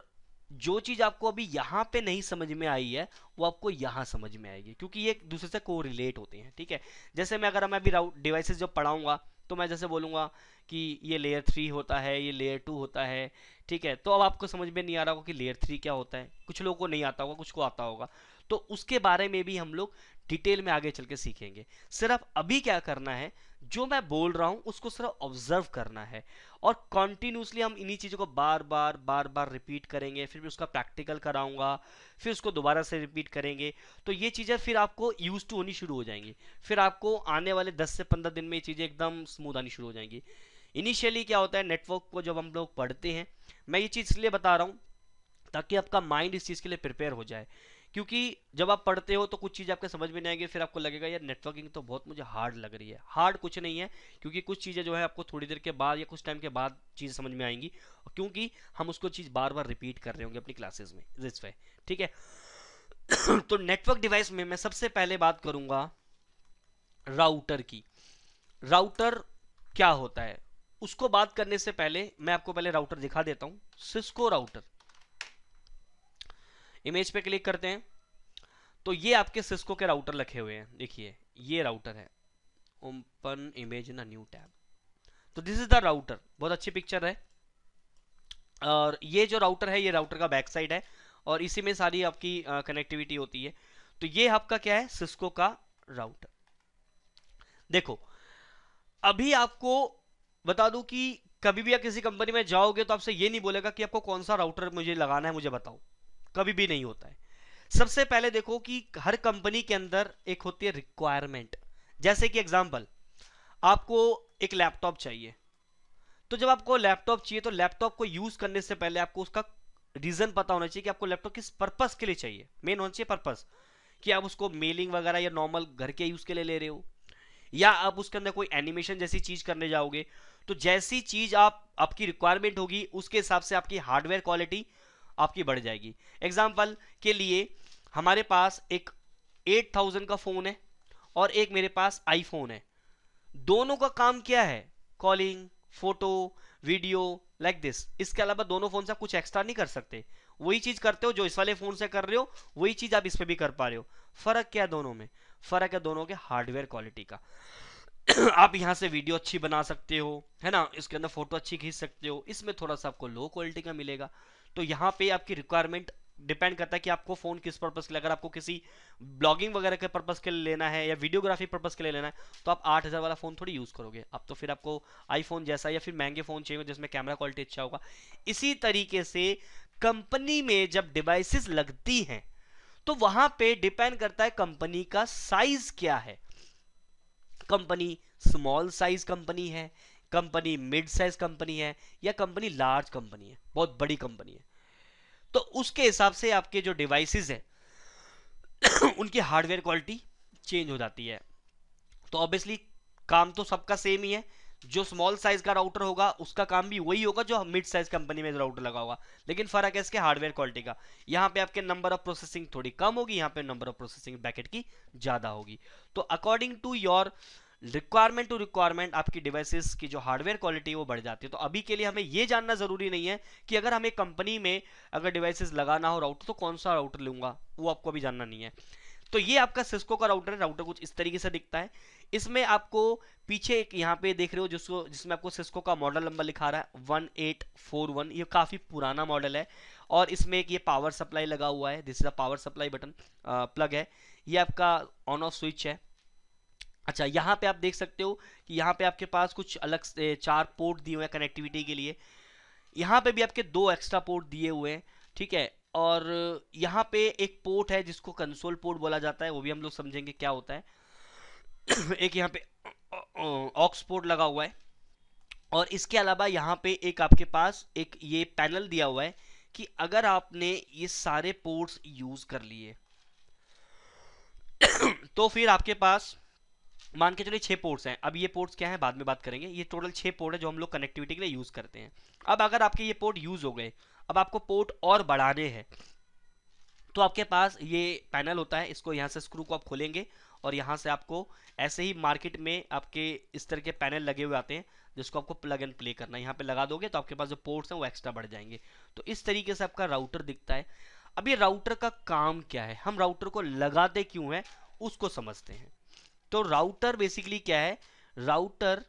जो चीज़ आपको अभी यहाँ पे नहीं समझ में आई है वो आपको यहाँ समझ में आएगी क्योंकि ये एक दूसरे से को रिलेट होते हैं ठीक है जैसे मैं अगर मैं अभी डिवाइसेस जब पढ़ाऊंगा तो मैं जैसे बोलूंगा कि ये लेयर थ्री होता है ये लेयर टू होता है ठीक है तो अब आपको समझ में नहीं आ रहा होगा कि लेयर थ्री क्या होता है कुछ लोगों को नहीं आता होगा कुछ को आता होगा तो उसके बारे में भी हम लोग डिटेल में आगे चल के सीखेंगे सिर्फ अभी क्या करना है जो मैं बोल रहा हूँ उसको सिर्फ ऑब्जर्व करना है और कॉन्टिन्यूसली हम इन्हीं चीज़ों को बार बार बार बार रिपीट करेंगे फिर भी उसका प्रैक्टिकल कराऊंगा फिर उसको दोबारा से रिपीट करेंगे तो ये चीज़ें फिर आपको यूज टू होनी शुरू हो जाएंगी फिर आपको आने वाले 10 से 15 दिन में ये चीज़ें एकदम स्मूथ आनी शुरू हो जाएंगी इनिशियली क्या होता है नेटवर्क को जब हम लोग पढ़ते हैं मैं ये चीज़ इसलिए बता रहा हूँ ताकि आपका माइंड इस चीज़ के लिए प्रिपेयर हो जाए क्योंकि जब आप पढ़ते हो तो कुछ चीज़ आपके समझ में नहीं आएगी फिर आपको लगेगा यार नेटवर्किंग तो बहुत मुझे हार्ड लग रही है हार्ड कुछ नहीं है क्योंकि कुछ चीज़ें जो है आपको थोड़ी देर के बाद या कुछ टाइम के बाद चीज़ समझ में आएंगी क्योंकि हम उसको चीज़ बार बार रिपीट कर रहे होंगे अपनी क्लासेज में जिस वे ठीक है [clears throat] तो नेटवर्क डिवाइस में मैं सबसे पहले बात करूँगा राउटर की राउटर क्या होता है उसको बात करने से पहले मैं आपको पहले राउटर दिखा देता हूँ सिस्को राउटर इमेज पे क्लिक करते हैं तो ये आपके सिस्को के राउटर लिखे हुए हैं देखिए ये राउटर है open image in new tab तो दिस इज द राउटर बहुत अच्छी पिक्चर है और ये जो राउटर है ये राउटर का बैक साइड है और इसी में सारी आपकी कनेक्टिविटी होती है तो ये आपका क्या है सिस्को का राउटर देखो अभी आपको बता दूं कि कभी भी आप किसी कंपनी में जाओगे तो आपसे ये नहीं बोलेगा कि आपको कौन सा राउटर मुझे लगाना है मुझे बताओ कभी भी नहीं होता है सबसे पहले देखो कि हर कंपनी के अंदर एक होती है रिक्वायरमेंट जैसे कि एग्जाम्पल आपको एक लैपटॉप चाहिए तो जब आपको लैपटॉप चाहिए तो लैपटॉप को यूज करने से पहले आपको उसका रीजन पता होना चाहिए कि आपको लैपटॉप किस पर्पस के लिए चाहिए मेन होना चाहिए पर्पस कि आप उसको मेलिंग वगैरह या नॉर्मल घर के यूज के लिए ले रहे हो या आप उसके अंदर कोई एनिमेशन जैसी चीज करने जाओगे तो जैसी चीज आप आपकी रिक्वायरमेंट होगी उसके हिसाब से आपकी हार्डवेयर क्वालिटी आपकी बढ़ जाएगी एग्जाम्पल के लिए हमारे पास एक एट थाउजेंड का फ़ोन है और एक मेरे पास आईफोन है दोनों का काम क्या है calling photo video like this इसके अलावा दोनों फ़ोन से आप कुछ एक्स्ट्रा नहीं कर सकते वही चीज़ करते हो जो इस वाले फ़ोन से कर रहे हो वही चीज़ आप इस पर भी कर पा रहे हो फ़र्क क्या है दोनों में फ़र्क है दोनों के हार्डवेयर क्वालिटी का [clears throat] आप यहां से वीडियो अच्छी बना सकते हो है ना इसके अंदर फोटो अच्छी खींच सकते हो इसमें थोड़ा सा आपको लो क्वालिटी का मिलेगा तो यहाँ पे आपकी रिक्वायरमेंट डिपेंड करता है कि आपको फोन किस पर्पज के लिए अगर आपको किसी ब्लॉगिंग वगैरह के पर्पज के लिए लेना है या वीडियोग्राफी पर्पज के लिए लेना है तो आप 8000 वाला फोन थोड़ी यूज करोगे अब तो फिर आपको आईफोन जैसा या फिर महंगे फोन चाहिए जिसमें कैमरा क्वालिटी अच्छा होगा इसी तरीके से कंपनी में जब डिवाइसिस लगती हैं तो वहां पर डिपेंड करता है कंपनी का साइज क्या है कंपनी स्मॉल साइज कंपनी है कंपनी मिड साइज कंपनी है या कंपनी लार्ज कंपनी है बहुत बड़ी कंपनी है तो उसके हिसाब से आपके जो डिवाइसेस हैं [coughs] उनकी हार्डवेयर क्वालिटी चेंज हो जाती है तो ऑब्वियसली काम तो सबका सेम ही है जो स्मॉल साइज का राउटर होगा उसका काम भी वही होगा जो मिड साइज कंपनी में राउटर लगा होगा लेकिन फर्क है इसके हार्डवेयर क्वालिटी का यहाँ पे आपके नंबर ऑफ प्रोसेसिंग थोड़ी कम होगी यहाँ पे नंबर ऑफ प्रोसेसिंग बैकेट की ज़्यादा होगी तो according to your requirement to requirement आपकी डिवाइसेस की जो हार्डवेयर क्वालिटी है वो बढ़ जाती है तो अभी के लिए हमें ये जानना ज़रूरी नहीं है कि अगर हमें कंपनी में अगर डिवाइसेस लगाना हो राउटर तो कौन सा राउटर लूंगा वो आपको अभी जानना नहीं है तो ये आपका सिस्को का राउटर है राउटर कुछ इस तरीके से दिखता है इसमें आपको पीछे एक यहाँ पे देख रहे हो जिसको जिसमें आपको सिस्को का मॉडल नंबर लिखा रहा है वन एट फोर वन ये काफ़ी पुराना मॉडल है और इसमें एक ये पावर सप्लाई लगा हुआ है this is a power supply button plug है ये आपका ऑन ऑफ स्विच है अच्छा यहाँ पे आप देख सकते हो कि यहाँ पे आपके पास कुछ अलग चार पोर्ट दिए हुए हैं कनेक्टिविटी के लिए यहाँ पे भी आपके दो एक्स्ट्रा पोर्ट दिए हुए हैं ठीक है और यहाँ पे एक पोर्ट है जिसको कंसोल पोर्ट बोला जाता है वो भी हम लोग समझेंगे क्या होता है [coughs] एक यहाँ पे ऑक्स पोर्ट लगा हुआ है और इसके अलावा यहाँ पे एक आपके पास एक ये पैनल दिया हुआ है कि अगर आपने ये सारे पोर्ट्स यूज़ कर लिए [coughs] तो फिर आपके पास मान के चलिए छः पोर्ट्स हैं अब ये पोर्ट्स क्या है बाद में बात करेंगे ये टोटल छः पोर्ट है जो हम लोग कनेक्टिविटी के लिए यूज़ करते हैं अब अगर आपके ये पोर्ट यूज़ हो गए अब आपको पोर्ट और बढ़ाने हैं तो आपके पास ये पैनल होता है इसको यहाँ से स्क्रू को आप खोलेंगे और यहाँ से आपको ऐसे ही मार्केट में आपके इस तरह के पैनल लगे हुए आते हैं जिसको आपको प्लग एंड प्ले करना है यहाँ पे लगा दोगे तो आपके पास जो पोर्ट्स हैं वो एक्स्ट्रा बढ़ जाएंगे तो इस तरीके से आपका राउटर दिखता है अब ये राउटर का काम क्या है हम राउटर को लगाते क्यों हैं उसको समझते हैं तो राउटर बेसिकली क्या है router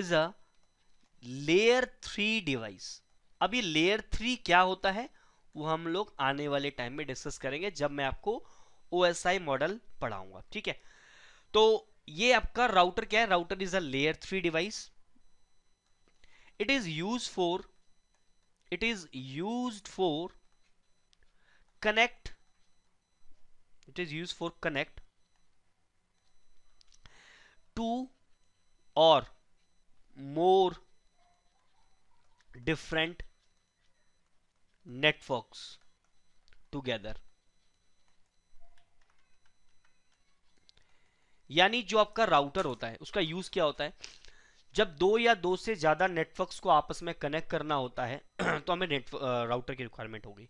is a layer three device अभी लेयर थ्री क्या होता है वो हम लोग आने वाले टाइम में डिस्कस करेंगे जब मैं आपको ओ मॉडल पढ़ाऊंगा ठीक है तो ये आपका राउटर क्या है router is a layer three device it is use for it is use for connect which is used for connect two or more different networks together यानी जो आपका राउटर होता है उसका यूज क्या होता है जब दो या दो से ज्यादा नेटवर्क्स को आपस में कनेक्ट करना होता है [clears throat] तो हमें नेटवर्क राउटर की रिक्वायरमेंट होगी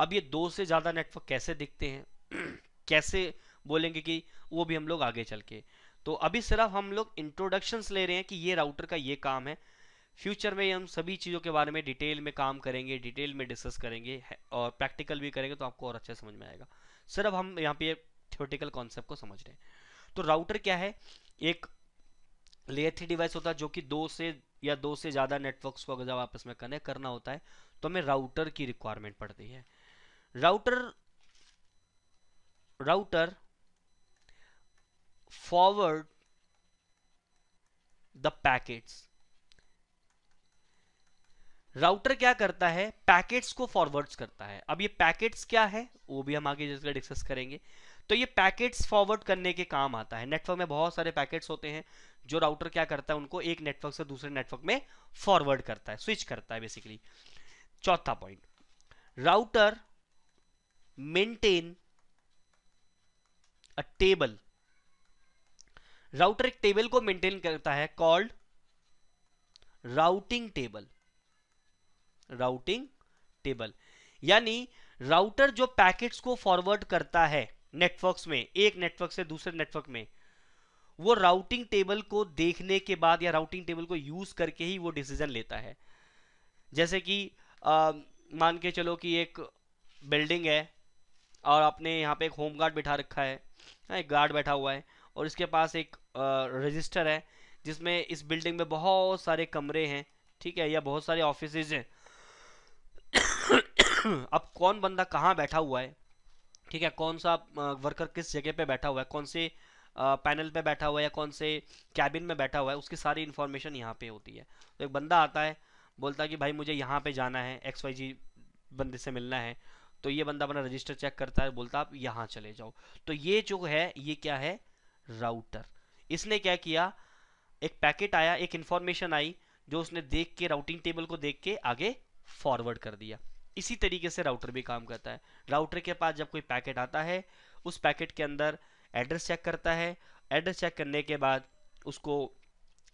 अब ये दो से ज्यादा नेटवर्क कैसे दिखते हैं [clears throat] कैसे बोलेंगे कि वो भी हम लोग आगे चल के तो अभी सिर्फ हम लोग इंट्रोडक्शंस ले रहे हैं कि ये राउटर का ये काम है फ्यूचर में हम सभी चीज़ों के बारे में डिटेल में काम करेंगे डिटेल में डिस्कस करेंगे और प्रैक्टिकल भी करेंगे तो आपको और अच्छा समझ में आएगा सिर्फ हम यहाँ पे थियोटिकल कॉन्सेप्ट को समझ रहे हैं तो राउटर क्या है एक लेयर थ्री डिवाइस होता है जो कि दो से या दो से ज़्यादा नेटवर्क्स को अगर जब आपस में कनेक्ट करना होता है तो हमें राउटर की रिक्वायरमेंट पड़ती है router router forward the packets router क्या करता है पैकेट्स को फॉरवर्ड्स करता है अब ये पैकेट्स क्या है वो भी हम आगे जिसका डिस्कस करेंगे तो ये पैकेट्स फॉरवर्ड करने के काम आता है नेटवर्क में बहुत सारे पैकेट्स होते हैं जो राउटर क्या करता है उनको एक नेटवर्क से दूसरे नेटवर्क में फॉरवर्ड करता है स्विच करता है बेसिकली चौथा point router maintain a table router एक टेबल को मेंटेन करता है called routing table routing table यानी राउटर जो पैकेट्स को फॉरवर्ड करता है नेटवर्क्स में एक नेटवर्क से दूसरे नेटवर्क में वो राउटिंग टेबल को देखने के बाद या राउटिंग टेबल को यूज करके ही वो डिसीजन लेता है जैसे कि मान के चलो कि एक बिल्डिंग है और आपने यहाँ पे एक होम गार्ड बिठा रखा है एक गार्ड बैठा हुआ है और इसके पास एक रजिस्टर है जिसमें इस बिल्डिंग में बहुत सारे कमरे हैं ठीक है या बहुत सारे ऑफिस हैं [coughs] अब कौन बंदा कहाँ बैठा हुआ है ठीक है कौन सा वर्कर किस जगह पे बैठा हुआ है कौन से पैनल पे बैठा हुआ है या कौन से कैबिन में बैठा हुआ है उसकी सारी इन्फॉर्मेशन यहाँ पे होती है तो एक बंदा आता है बोलता है कि भाई मुझे यहाँ पे जाना है एक्स वाई जी बंदे से मिलना है तो ये बंदा अपना रजिस्टर चेक करता है बोलता आप यहां चले जाओ तो ये जो है ये क्या है राउटर इसने क्या किया एक पैकेट आया एक इंफॉर्मेशन आई जो उसने देख के राउटिंग टेबल को देख के आगे फॉरवर्ड कर दिया इसी तरीके से राउटर भी काम करता है राउटर के पास जब कोई पैकेट आता है उस पैकेट के अंदर एड्रेस चेक करता है एड्रेस चेक करने के बाद उसको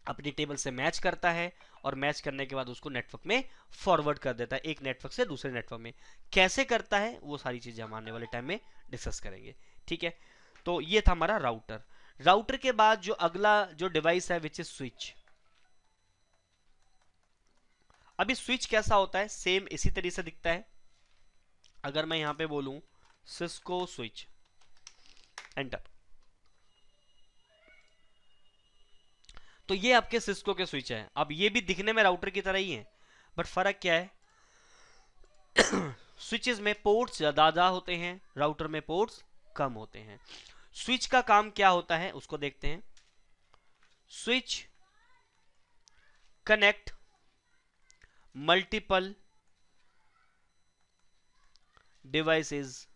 अपनी टेबल से मैच करता है और मैच करने के बाद उसको नेटवर्क में फॉरवर्ड कर देता है एक नेटवर्क से दूसरे नेटवर्क में कैसे करता है वो सारी चीज़ें हम आने वाले टाइम में डिस्कस करेंगे ठीक है तो ये था हमारा राउटर राउटर के बाद जो अगला जो डिवाइस है विच इज स्विच अभी स्विच कैसा होता है सेम इसी तरीके से दिखता है अगर मैं यहां पे बोलूं सिस्को स्विच एंटर तो ये आपके सिस्को के स्विच है अब ये भी दिखने में राउटर की तरह ही है बट फ़र्क क्या है [coughs] स्विचेस में पोर्ट्स ज़्यादा होते हैं राउटर में पोर्ट्स कम होते हैं स्विच का काम क्या होता है उसको देखते हैं switch connect multiple devices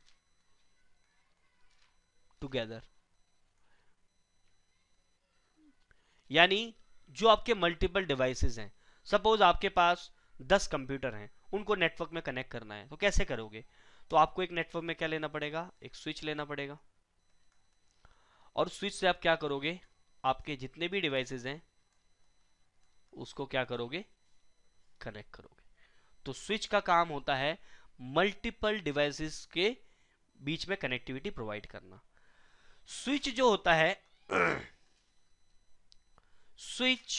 together यानी जो आपके मल्टीपल डिवाइसेस हैं सपोज आपके पास दस कंप्यूटर हैं उनको नेटवर्क में कनेक्ट करना है तो कैसे करोगे तो आपको एक नेटवर्क में क्या लेना पड़ेगा एक स्विच लेना पड़ेगा और स्विच से आप क्या करोगे आपके जितने भी डिवाइसेस हैं उसको क्या करोगे कनेक्ट करोगे तो स्विच का काम होता है मल्टीपल डिवाइसेस के बीच में कनेक्टिविटी प्रोवाइड करना स्विच जो होता है [clears throat] switch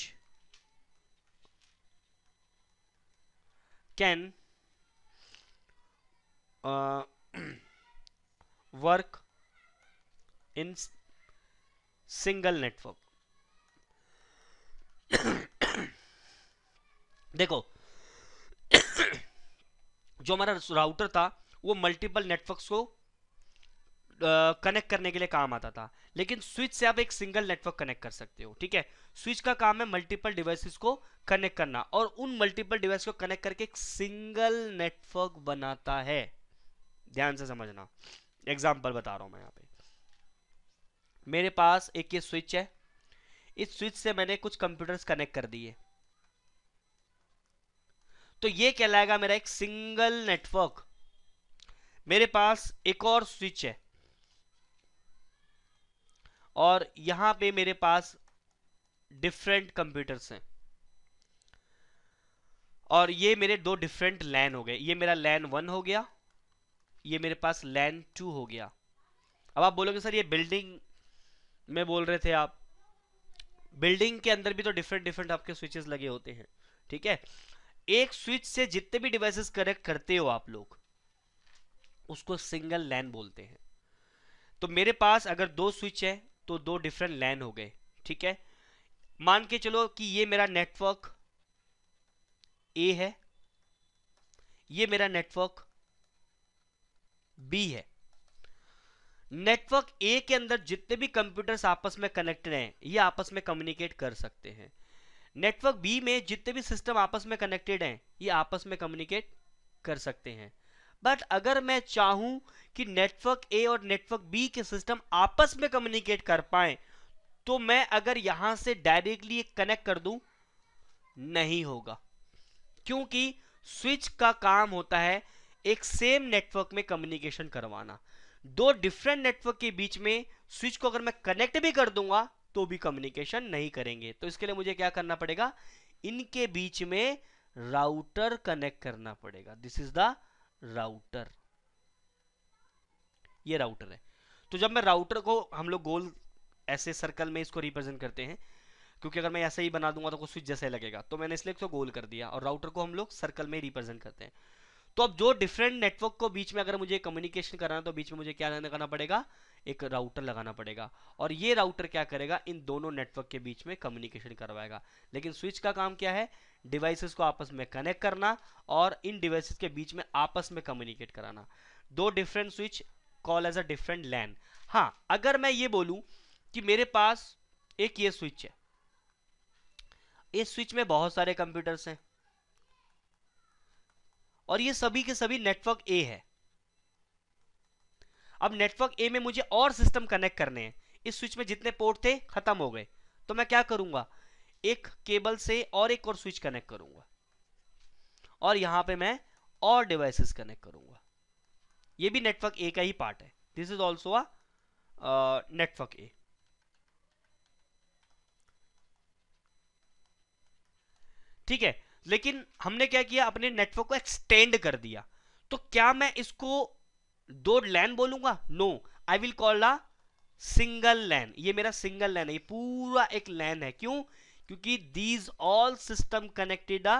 can uh, work in single network देखो जो हमारा राउटर था वो मल्टीपल नेटवर्क्स को कनेक्ट करने के लिए काम आता था लेकिन स्विच से आप एक सिंगल नेटवर्क कनेक्ट कर सकते हो ठीक है स्विच का काम है मल्टीपल डिवाइसेस को कनेक्ट करना और उन मल्टीपल डिवाइस को कनेक्ट करके एक सिंगल नेटवर्क बनाता है ध्यान से समझना एग्जाम्पल बता रहा हूं मैं यहाँ पे मेरे पास एक ये स्विच है इस स्विच से मैंने कुछ कंप्यूटर्स कनेक्ट कर दिए तो ये कहलाएगा मेरा एक सिंगल नेटवर्क मेरे पास एक और स्विच है और यहाँ पे मेरे पास डिफरेंट कंप्यूटर्स हैं और ये मेरे दो डिफरेंट लैन हो गए ये मेरा लैन वन हो गया ये मेरे पास लैन टू हो गया अब आप बोलोगे सर ये बिल्डिंग में बोल रहे थे आप बिल्डिंग के अंदर भी तो डिफरेंट डिफरेंट आपके स्विचेस लगे होते हैं ठीक है एक स्विच से जितने भी डिवाइसेस कनेक्ट करते हो आप लोग उसको सिंगल लैन बोलते हैं तो मेरे पास अगर दो स्विच है तो दो डिफरेंट लैन हो गए ठीक है मान के चलो कि ये मेरा नेटवर्क ए है ये मेरा नेटवर्क बी है नेटवर्क ए के अंदर जितने भी कंप्यूटर्स आपस में कनेक्टेड हैं ये आपस में कम्युनिकेट कर सकते हैं नेटवर्क बी में जितने भी सिस्टम आपस में कनेक्टेड हैं ये आपस में कम्युनिकेट कर सकते हैं बट अगर मैं चाहूं कि नेटवर्क ए और नेटवर्क बी के सिस्टम आपस में कम्युनिकेट कर पाए तो मैं अगर यहां से डायरेक्टली कनेक्ट कर दूं नहीं होगा क्योंकि स्विच का काम होता है एक सेम नेटवर्क में कम्युनिकेशन करवाना दो डिफरेंट नेटवर्क के बीच में स्विच को अगर मैं कनेक्ट भी कर दूंगा तो भी कम्युनिकेशन नहीं करेंगे तो इसके लिए मुझे क्या करना पड़ेगा इनके बीच में राउटर कनेक्ट करना पड़ेगा दिस इज द राउटर ये राउटर है तो जब मैं राउटर को हम लोग गोल ऐसे सर्कल में इसको रिप्रेजेंट करते हैं क्योंकि अगर मैं ऐसे ही बना दूंगा तो कुछ स्विच जैसे लगेगा तो मैंने इसलिए गोल कर दिया और राउटर को हम लोग सर्कल में रिप्रेजेंट करते हैं तो अब जो डिफरेंट नेटवर्क को बीच में अगर मुझे कम्युनिकेशन कराना है तो बीच में मुझे क्या लगाना पड़ेगा एक राउटर लगाना पड़ेगा और ये राउटर क्या करेगा इन दोनों नेटवर्क के बीच में कम्युनिकेशन करवाएगा लेकिन स्विच का काम क्या है डिवाइसेस को आपस में कनेक्ट करना और इन डिवाइसेस के बीच में आपस में कम्युनिकेट कराना दो different switch call as a different LAN हाँ अगर मैं ये बोलूं कि मेरे पास एक ये स्विच है इस स्विच में बहुत सारे कंप्यूटर्स हैं और ये सभी के सभी नेटवर्क ए है अब नेटवर्क ए में मुझे और सिस्टम कनेक्ट करने हैं इस स्विच में जितने पोर्ट थे खत्म हो गए तो मैं क्या करूंगा एक केबल से और एक और स्विच कनेक्ट करूंगा और यहां पे मैं और डिवाइसेस कनेक्ट करूंगा ये भी नेटवर्क ए का ही पार्ट है this is also a network A ठीक है लेकिन हमने क्या किया अपने नेटवर्क को एक्सटेंड कर दिया तो क्या मैं इसको दो लैन बोलूंगा no I will call a single LAN ये मेरा सिंगल लैन है ये पूरा एक लैन है क्यों क्योंकि these all system connected a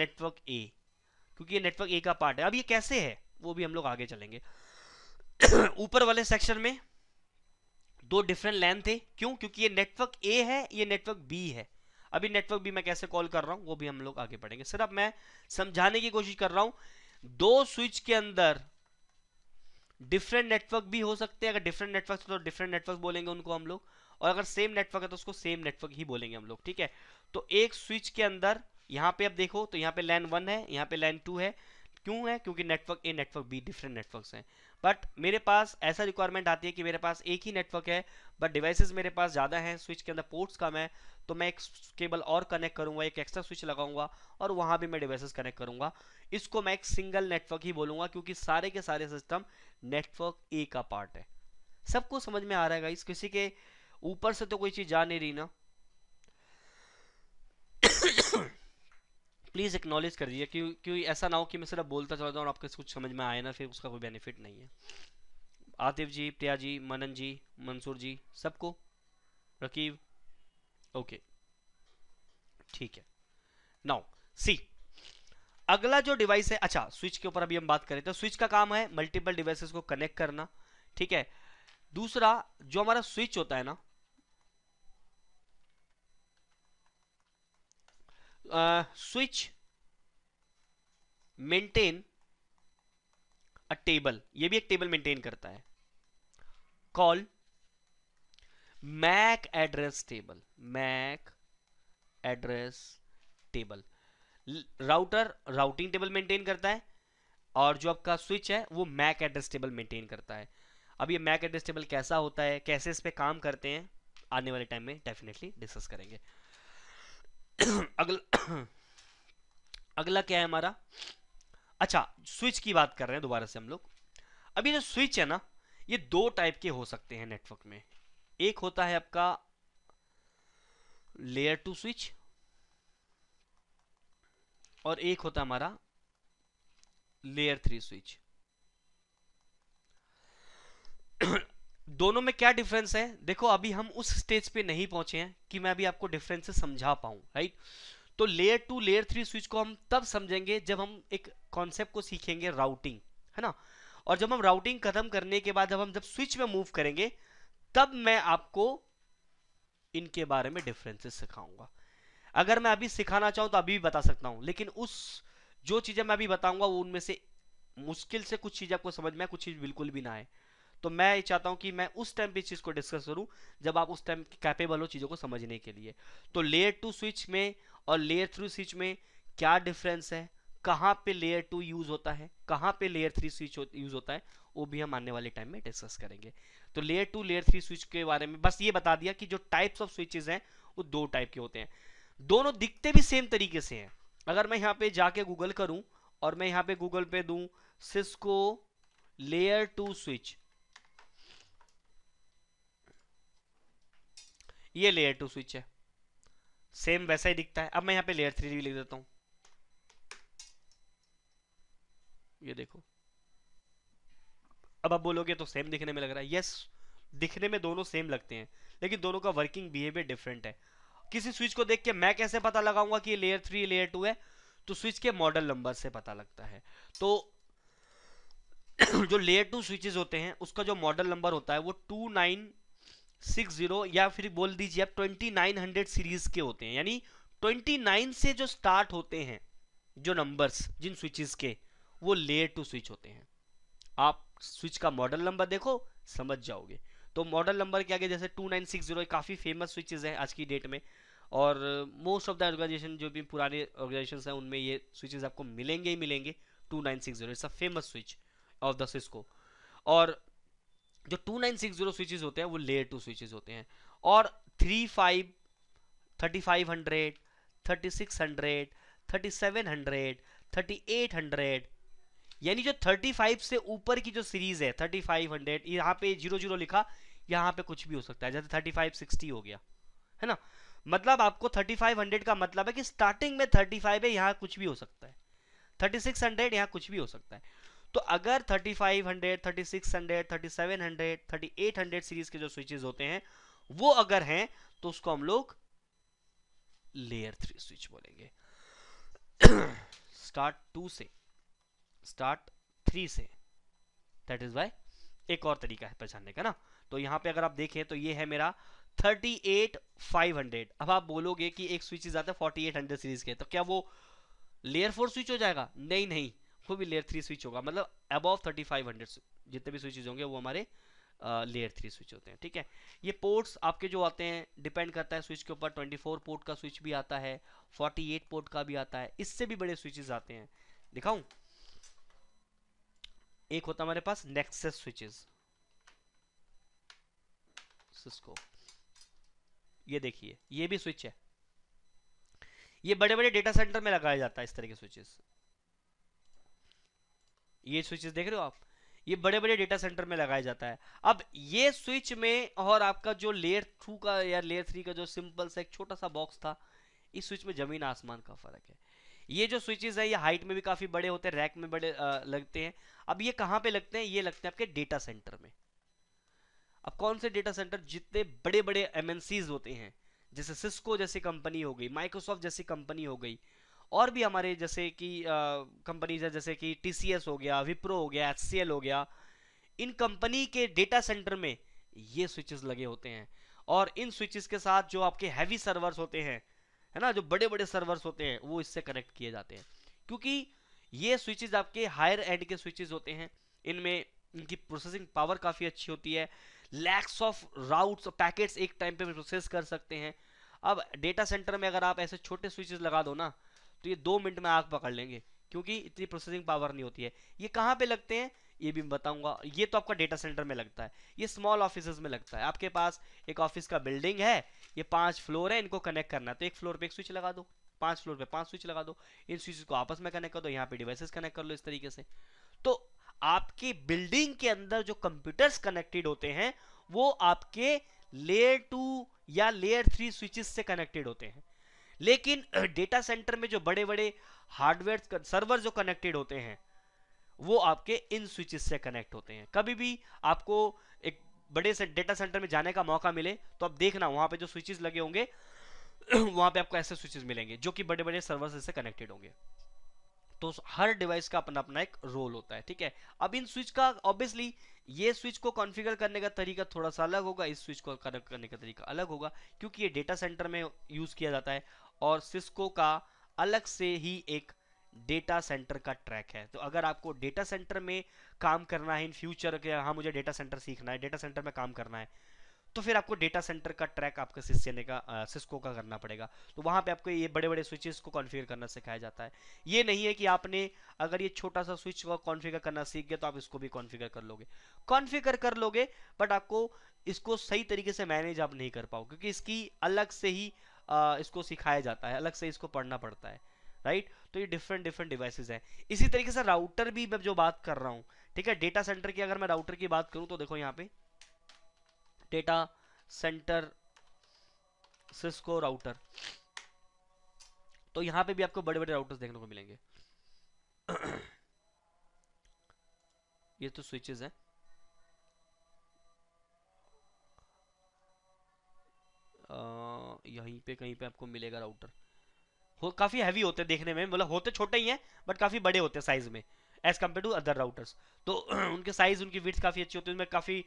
network A क्योंकि ये नेटवर्क ए का पार्ट है अब ये कैसे है वो भी हम लोग आगे चलेंगे [coughs] ऊपर वाले सेक्शन में दो डिफरेंट लैन थे क्यों क्योंकि ये नेटवर्क ए है ये नेटवर्क बी है अभी नेटवर्क बी मैं कैसे कॉल कर रहा हूं वो भी हम लोग आगे पढ़ेंगे सिर्फ मैं समझाने की कोशिश कर रहा हूं दो स्विच के अंदर डिफरेंट नेटवर्क भी हो सकते हैं अगर डिफरेंट नेटवर्क तो डिफरेंट नेटवर्क बोलेंगे उनको हम लोग और अगर सेम नेटवर्क है तो उसको सेम नेटवर्क ही बोलेंगे हम लोग ठीक है तो एक स्विच के अंदर यहाँ पे आप देखो तो यहाँ पे लैन वन है यहाँ पे लैन टू है क्यों है क्योंकि network A network B different networks हैं बट मेरे पास ऐसा रिक्वायरमेंट आती है कि मेरे पास एक ही नेटवर्क है बट डिवाइसेस मेरे पास ज़्यादा हैं स्विच के अंदर पोर्ट्स कम है तो मैं एक केबल और कनेक्ट करूंगा एक एक्स्ट्रा स्विच लगाऊंगा और वहाँ भी मैं डिवाइसेस कनेक्ट करूंगा इसको मैं एक सिंगल नेटवर्क ही बोलूँगा क्योंकि सारे के सारे सिस्टम नेटवर्क ए का पार्ट है सबको समझ में आ रहा है इस किसी के ऊपर से तो कोई चीज जा नहीं रही ना प्लीज़ एक्नॉलेज कर दीजिए क्यों क्यों ऐसा ना हो कि मैं सिर्फ बोलता चलता हूँ आपके कुछ समझ में आए ना फिर उसका कोई बेनिफिट नहीं है आतिफ जी प्रिया जी मनन जी मंसूर जी सबको रकीब ओके ठीक है नाउ सी अगला जो डिवाइस है अच्छा स्विच के ऊपर अभी हम बात करें तो स्विच का काम है मल्टीपल डिवाइसेस को कनेक्ट करना ठीक है दूसरा जो हमारा स्विच होता है ना स्विच मेंटेन अ टेबल ये भी एक टेबल मेंटेन करता है call MAC address table MAC address table router routing table maintain करता है और जो आपका स्विच है वो मैक एड्रेस टेबल मेंटेन करता है अब ये मैक एड्रेस टेबल कैसा होता है कैसे इस पर काम करते हैं आने वाले टाइम में डेफिनेटली डिस्कस करेंगे अगला अगला क्या है हमारा अच्छा स्विच की बात कर रहे हैं दोबारा से हम लोग अभी जो स्विच है ना ये दो टाइप के हो सकते हैं नेटवर्क में एक होता है आपका लेयर टू स्विच और एक होता है हमारा लेयर थ्री स्विच दोनों में क्या डिफरेंस है देखो अभी हम उस स्टेज पे नहीं पहुंचे हैं कि मैं अभी आपको डिफरेंस समझा पाऊं राइट तो layer two layer three switch को हम तब समझेंगे जब हम एक कॉन्सेप्ट को सीखेंगे राउटिंग है ना और जब हम राउटिंग खत्म करने के बाद जब हम जब स्विच में मूव करेंगे तब मैं आपको इनके बारे में डिफरेंसेस सिखाऊंगा अगर मैं अभी सिखाना चाहूं तो अभी भी बता सकता हूं लेकिन उस जो चीज़ें मैं अभी बताऊंगा वो उनमें से मुश्किल से कुछ चीज़ आपको समझ में कुछ चीज़ बिल्कुल भी ना आए तो मैं ये चाहता हूँ कि मैं उस टाइम पे इस चीज़ को डिस्कस करूँ जब आप उस टाइम कैपेबल हो चीज़ों को समझने के लिए तो लेयर टू स्विच में और लेयर थ्रू स्विच में क्या डिफरेंस है कहाँ पे लेयर टू यूज़ होता है कहाँ पे लेयर थ्री स्विच यूज़ होता है वो भी हम आने वाले टाइम में डिस्कस करेंगे तो layer two layer three switch के बारे में बस ये बता दिया कि जो टाइप्स ऑफ स्विचेज हैं वो दो टाइप के होते हैं दोनों दिखते भी सेम तरीके से हैं अगर मैं यहाँ पे जाके गूगल करूँ और मैं यहाँ पे गूगल पे दूँ सिस्को लेयर टू स्विच ये लेयर टू स्विच है सेम वैसा ही दिखता है अब मैं यहाँ पे लेयर थ्री भी लिख देता हूँ ये देखो अब आप बोलोगे तो सेम दिखने में लग रहा है यस दिखने में दोनों सेम लगते हैं लेकिन दोनों का वर्किंग बिहेवियर डिफरेंट है किसी स्विच को देख के मैं कैसे पता लगाऊंगा कि ये लेयर थ्री लेयर टू है तो स्विच के मॉडल नंबर से पता लगता है तो [clears throat] जो लेयर टू स्विचेस होते हैं उसका जो मॉडल नंबर होता है वो टू नाइन सिक्स जीरो या फिर बोल दीजिए आप ट्वेंटी नाइन हंड्रेड सीरीज के होते हैं यानी ट्वेंटी नाइन से जो स्टार्ट होते हैं जो नंबर्स जिन स्विचेस के वो लेयर टू स्विच होते हैं आप स्विच का मॉडल नंबर देखो समझ जाओगे तो मॉडल नंबर के आगे जैसे टू नाइन सिक्स जीरो काफ़ी फेमस स्विचेज हैं आज की डेट में और मोस्ट ऑफ द ऑर्गेनाइजेशन जो भी पुराने ऑर्गेनाइजेशन हैं उनमें ये स्विचेज आपको मिलेंगे ही मिलेंगे two nine six zero famous switch of the Cisco और जो 2960 स्विचेस होते हैं वो लेयर टू स्विचेस होते हैं और three five thirty five hundred thirty six hundred thirty seven hundred thirty eight hundred यानी जो थर्टी फाइव से ऊपर की जो सीरीज है थर्टी फाइव हंड्रेड यहाँ पे जीरो जीरो लिखा यहाँ पे कुछ भी हो सकता है जैसे थर्टी फाइव सिक्सटी हो गया है ना मतलब आपको थर्टी फाइव हंड्रेड का मतलब है कि स्टार्टिंग में थर्टी फाइव है यहाँ कुछ भी हो सकता है थर्टी सिक्स हंड्रेड यहाँ कुछ भी हो सकता है तो अगर 3500, 3600, 3700, 3800 सीरीज के जो स्विचेस होते हैं वो अगर हैं तो उसको हम लोग लेयर थ्री स्विच बोलेंगे स्टार्ट टू से स्टार्ट थ्री से दैट इज वाई एक और तरीका है पहचानने का ना तो यहां पे अगर आप देखें तो ये है मेरा 38500 अब आप बोलोगे कि एक स्विच आता है 4800 सीरीज के तो क्या वो लेयर फोर स्विच हो जाएगा नहीं नहीं वो भी लेयर थ्री स्विच होगा मतलब अबव थर्टी फाइव हंड्रेड जितने भी स्विचेज होंगे वो हमारे लेयर थ्री स्विच होते हैं ठीक है ये पोर्ट्स आपके जो आते हैं डिपेंड करता है स्विच के ऊपर 24 पोर्ट का स्विच भी आता है 48 पोर्ट का भी आता है इससे भी बड़े स्विचेज आते हैं दिखाऊं एक होता हमारे पास नेक्सेस स्विचेज सिस्को ये देखिए ये भी स्विच है ये बड़े बड़े डेटा सेंटर में लगाया जाता है इस तरह के स्विचेस ये स्विचेस देख रहे हो आप ये बड़े बड़े डेटा सेंटर में लगाया जाता है अब ये स्विच में और आपका जो लेयर टू का या लेयर थ्री का जो सिंपल सा एक छोटा सा बॉक्स था इस स्विच में जमीन आसमान का फर्क है ये जो स्विचेस है ये हाइट में भी काफी बड़े होते हैं रैक में बड़े आ, लगते हैं अब ये कहाँ पे लगते हैं ये लगते हैं आपके डेटा सेंटर में अब कौन से डेटा सेंटर जितने बड़े बड़े एमएनसीज होते हैं जैसे सिस्को जैसी कंपनी हो गई माइक्रोसॉफ्ट जैसी कंपनी हो गई और भी हमारे जैसे कि कंपनीज है जैसे कि टी हो गया विप्रो हो गया एच हो गया इन कंपनी के डेटा सेंटर में ये स्विचेस लगे होते हैं और इन स्विचेस के साथ जो आपके हैवी सर्वर्स होते हैं है ना जो बड़े बड़े सर्वर्स होते हैं वो इससे कनेक्ट किए जाते हैं क्योंकि ये स्विचेस आपके हायर एंड के स्विचेस होते हैं इनमें इनकी प्रोसेसिंग पावर काफ़ी अच्छी होती है लैक्स ऑफ राउट्स पैकेट्स एक टाइम पे प्रोसेस कर सकते हैं अब डेटा सेंटर में अगर आप ऐसे छोटे स्विचेस लगा दो ना तो ये दो मिनट में आग पकड़ लेंगे क्योंकि इतनी प्रोसेसिंग पावर नहीं होती है ये कहाँ पे लगते हैं ये भी मैं बताऊंगा ये तो आपका डेटा सेंटर में लगता है ये स्मॉल ऑफिस में लगता है आपके पास एक ऑफिस का बिल्डिंग है ये पांच फ्लोर है इनको कनेक्ट करना है तो एक फ्लोर पे एक स्विच लगा दो पांच फ्लोर पे पांच स्विच लगा दो इन स्विच को आपस में कनेक्ट कर दो यहाँ पे डिवाइसेस कनेक्ट कर लो इस तरीके से तो आपकी बिल्डिंग के अंदर जो कंप्यूटर्स कनेक्टेड होते हैं वो आपके लेयर टू या लेयर थ्री स्विचेस से कनेक्टेड होते हैं लेकिन डेटा सेंटर में जो बड़े बड़े हार्डवेयर सर्वर जो कनेक्टेड होते हैं वो आपके इन स्विचेस से कनेक्ट होते हैं कभी भी आपको एक बड़े से डेटा सेंटर में जाने का मौका मिले तो आप देखना वहां पे जो स्विचेस लगे होंगे [clears throat] वहां पे आपको ऐसे स्विचेस मिलेंगे जो कि बड़े बड़े सर्वर से कनेक्टेड होंगे तो हर डिवाइस का अपना अपना एक रोल होता है ठीक है अब इन स्विच का ऑब्वियसली ये स्विच को कॉन्फ़िगर करने का तरीका थोड़ा सा अलग होगा इस स्विच को कनेक्ट करने का तरीका अलग होगा क्योंकि ये डेटा सेंटर में यूज़ किया जाता है और सिस्को का अलग से ही एक डेटा सेंटर का ट्रैक है तो अगर आपको डेटा सेंटर में काम करना है इन फ्यूचर के हाँ मुझे डेटा सेंटर सीखना है डेटा सेंटर में काम करना है तो फिर आपको डेटा सेंटर का ट्रैक आपके ने का सिस्को का करना पड़ेगा तो वहाँ पे आपको ये बड़े बड़े स्विचेस को कॉन्फ़िगर करना सिखाया जाता है ये नहीं है कि आपने अगर ये छोटा सा स्विच को कॉन्फ़िगर करना सीख गए तो आप इसको भी कॉन्फ़िगर कर लोगे कॉन्फ़िगर कर लोगे बट आपको इसको सही तरीके से मैनेज आप नहीं कर पाओ क्योंकि इसकी अलग से ही इसको सिखाया जाता है अलग से इसको पढ़ना पड़ता है राइट तो ये डिफरेंट डिफरेंट डिवाइसेज हैं इसी तरीके से राउटर भी मैं जो बात कर रहा हूँ ठीक है डेटा सेंटर की अगर मैं राउटर की बात करूँ तो देखो यहाँ पे डेटा सेंटर सिस्को राउटर तो यहाँ पे भी आपको बड़े बड़े राउटर्स देखने को मिलेंगे [coughs] ये तो स्विचेस हैं यहीं पे कहीं पे आपको मिलेगा राउटर हो काफ़ी हैवी होते हैं देखने में मतलब होते छोटे ही हैं बट काफ़ी बड़े होते हैं साइज़ में as compare to other routers तो [clears throat] उनके साइज़ उनकी विथ काफ़ी अच्छी होती है उनमें काफ़ी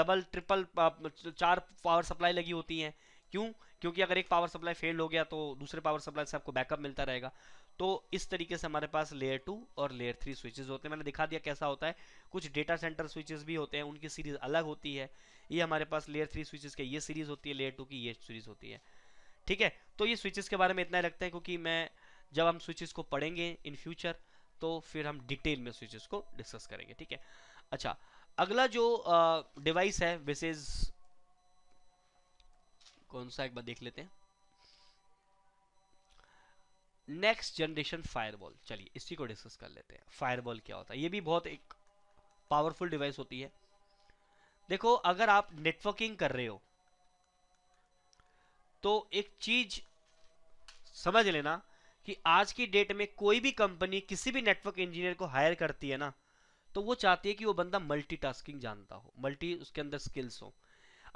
डबल ट्रिपल चार पावर सप्लाई लगी होती हैं क्यों क्योंकि अगर एक पावर सप्लाई फेल हो गया तो दूसरे पावर सप्लाई से आपको बैकअप मिलता रहेगा तो इस तरीके से हमारे पास लेयर टू और लेयर थ्री स्विचेस होते हैं मैंने दिखा दिया कैसा होता है कुछ डेटा सेंटर स्विचेस भी होते हैं उनकी सीरीज अलग होती है ये हमारे पास लेयर थ्री स्विचेस के ये सीरीज होती है लेयर टू की ये सीरीज होती है ठीक है तो ये स्विचेस के बारे में इतना लगता है क्योंकि मैं जब हम स्विचेस को पढ़ेंगे इन फ्यूचर तो फिर हम डिटेल में स्विचेस को डिस्कस करेंगे ठीक है अच्छा अगला जो डिवाइस है विस इज कौन सा एक बार देख लेते हैं नेक्स्ट जनरेशन फायरबॉल चलिए इसी को डिस्कस कर लेते हैं फायरबॉल क्या होता है ये भी बहुत एक पावरफुल डिवाइस होती है देखो अगर आप नेटवर्किंग कर रहे हो तो एक चीज समझ लेना कि आज की डेट में कोई भी कंपनी किसी भी नेटवर्क इंजीनियर को हायर करती है ना तो वो चाहती है कि वो बंदा मल्टीटास्किंग जानता हो मल्टी उसके अंदर स्किल्स हो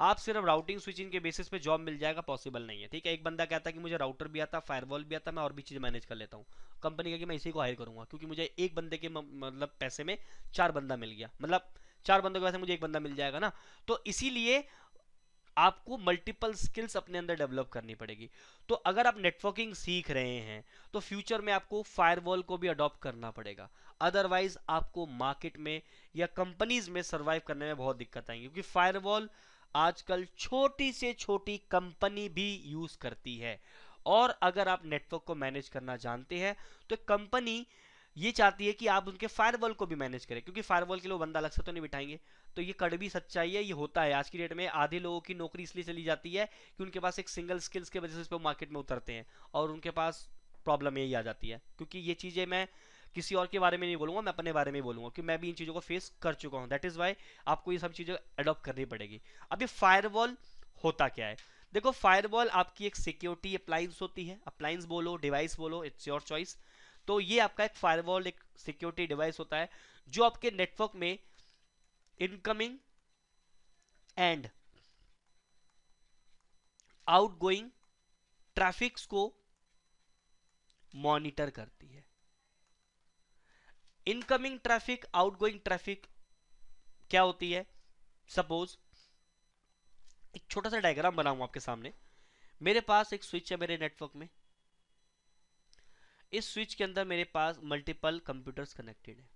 आप सिर्फ राउटिंग स्विचिंग के बेसिस पे जॉब मिल जाएगा पॉसिबल नहीं है ठीक है एक बंदा कहता है कि मुझे राउटर भी आता फायरवॉल भी आता मैं और भी चीज़ मैनेज कर लेता हूँ कंपनी कि मैं इसी को हायर करूंगा क्योंकि मुझे एक बंदे के मतलब पैसे में चार बंदा मिल गया मतलब चार बंदों के पास मुझे एक बंदा मिल जाएगा ना तो इसीलिए आपको मल्टीपल स्किल्स अपने अंदर डेवलप करनी पड़ेगी तो अगर आप नेटवर्किंग सीख रहे हैं तो फ्यूचर में आपको फायरवॉल को भी अडॉप्ट करना पड़ेगा अदरवाइज आपको मार्केट में या कंपनीज में सर्वाइव करने में बहुत दिक्कत आएंगी क्योंकि फायरवॉल आजकल छोटी से छोटी कंपनी भी यूज करती है और अगर आप नेटवर्क को मैनेज करना जानते हैं तो कंपनी ये चाहती है कि आप उनके फायरवॉल को भी मैनेज करें क्योंकि फायरवॉल के लोग बंदा अलग से तो नहीं बिठाएंगे तो ये कड़वी सच्चाई है ये होता है आज की डेट में आधे लोगों की नौकरी इसलिए चली जाती है कि उनके पास एक सिंगल स्किल्स के वजह से वो मार्केट में उतरते हैं और उनके पास प्रॉब्लम यही आ जाती है क्योंकि ये चीज़ें मैं किसी और के बारे में नहीं बोलूंगा मैं अपने बारे में बोलूंगा कि मैं भी इन चीज़ों को फेस कर चुका हूँ दैट इज़ वाई आपको ये सब चीज़ें अडॉप्ट करनी पड़ेगी अब ये फायरवॉल होता क्या है देखो फायरवॉल आपकी एक सिक्योरिटी अप्लाइंस होती है अप्लाइंस बोलो डिवाइस बोलो इट्स योर चॉइस तो ये आपका एक फायरवॉल एक सिक्योरिटी डिवाइस होता है जो आपके नेटवर्क में इनकमिंग एंड आउटगोइंग ट्रैफिक्स को मॉनिटर करती है इनकमिंग ट्रैफिक आउटगोइंग ट्रैफिक क्या होती है सपोज एक छोटा सा डायग्राम बनाऊ आपके सामने मेरे पास एक स्विच है मेरे नेटवर्क में इस स्विच के अंदर मेरे पास मल्टीपल कंप्यूटर्स कनेक्टेड है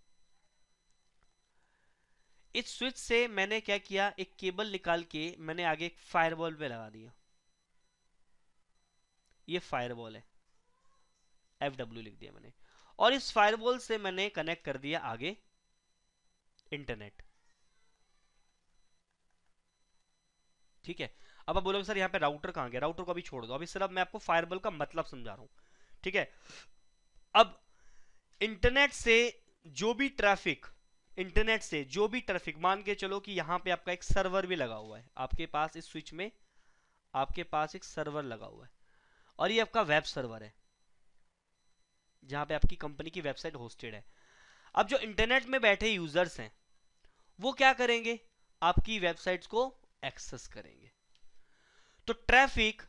इस स्विच से मैंने क्या किया एक केबल निकाल के मैंने आगे एक फायरबॉल पे लगा दिया ये फायरबॉल है एफ डब्ल्यू लिख दिया मैंने और इस फायरबॉल से मैंने कनेक्ट कर दिया आगे इंटरनेट ठीक है अब आप बोलोगे सर यहां पे राउटर कहां गया राउटर को अभी छोड़ दो अभी सिर्फ मैं आपको फायरबॉल का मतलब समझा रहा हूं ठीक है अब इंटरनेट से जो भी ट्रैफिक इंटरनेट से जो भी ट्रैफिक मान के चलो कि यहां पे आपका एक सर्वर भी लगा हुआ है आपके पास इस स्विच में आपके पास एक सर्वर लगा हुआ है और ये आपका वेब सर्वर है जहां पे आपकी कंपनी की वेबसाइट होस्टेड है अब जो इंटरनेट में बैठे यूजर्स हैं वो क्या करेंगे आपकी वेबसाइट्स को एक्सेस करेंगे तो ट्रैफिक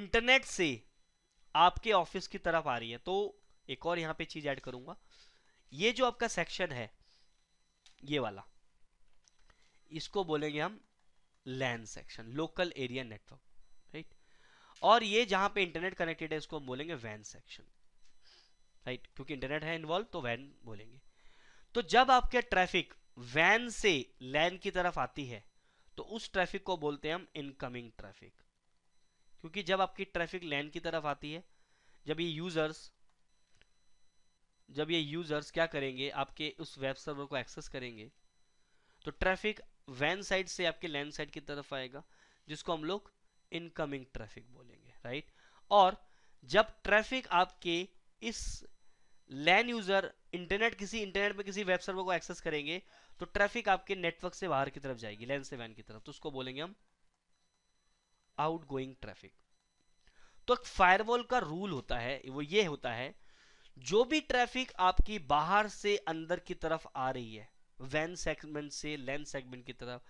इंटरनेट से आपके ऑफिस की तरफ आ रही है तो एक और यहाँ पे चीज़ ऐड करूंगा ये जो आपका सेक्शन है ये वाला इसको बोलेंगे हम LAN section local area network right और ये जहां पे इंटरनेट कनेक्टेड है इसको हम बोलेंगे वैन सेक्शन राइट क्योंकि इंटरनेट है इन्वॉल्व तो वैन बोलेंगे तो जब आपके ट्रैफिक वैन से लैन की तरफ आती है तो उस ट्रैफिक को बोलते हैं हम इनकमिंग ट्रैफिक क्योंकि जब आपकी ट्रैफिक लैन की तरफ आती है जब ये यूज़र्स जब ये यूज़र्स क्या करेंगे आपके उस वेब सर्वर को एक्सेस करेंगे तो ट्रैफिक वैन साइड से आपके लैंड साइड की तरफ आएगा जिसको हम लोग इनकमिंग ट्रैफिक बोलेंगे राइट और जब ट्रैफिक आपके इस लैन यूज़र इंटरनेट किसी इंटरनेट पर किसी वेब सर्वर को एक्सेस करेंगे तो ट्रैफिक आपके नेटवर्क से बाहर की तरफ जाएगी लैन से वैन की तरफ तो उसको बोलेंगे हम आउटगोइंग ट्रैफिक तो फायरवॉल का रूल होता है वो ये होता है जो भी ट्रैफिक आपकी बाहर से अंदर की तरफ आ रही है वैन सेगमेंट से लैंड सेगमेंट की तरफ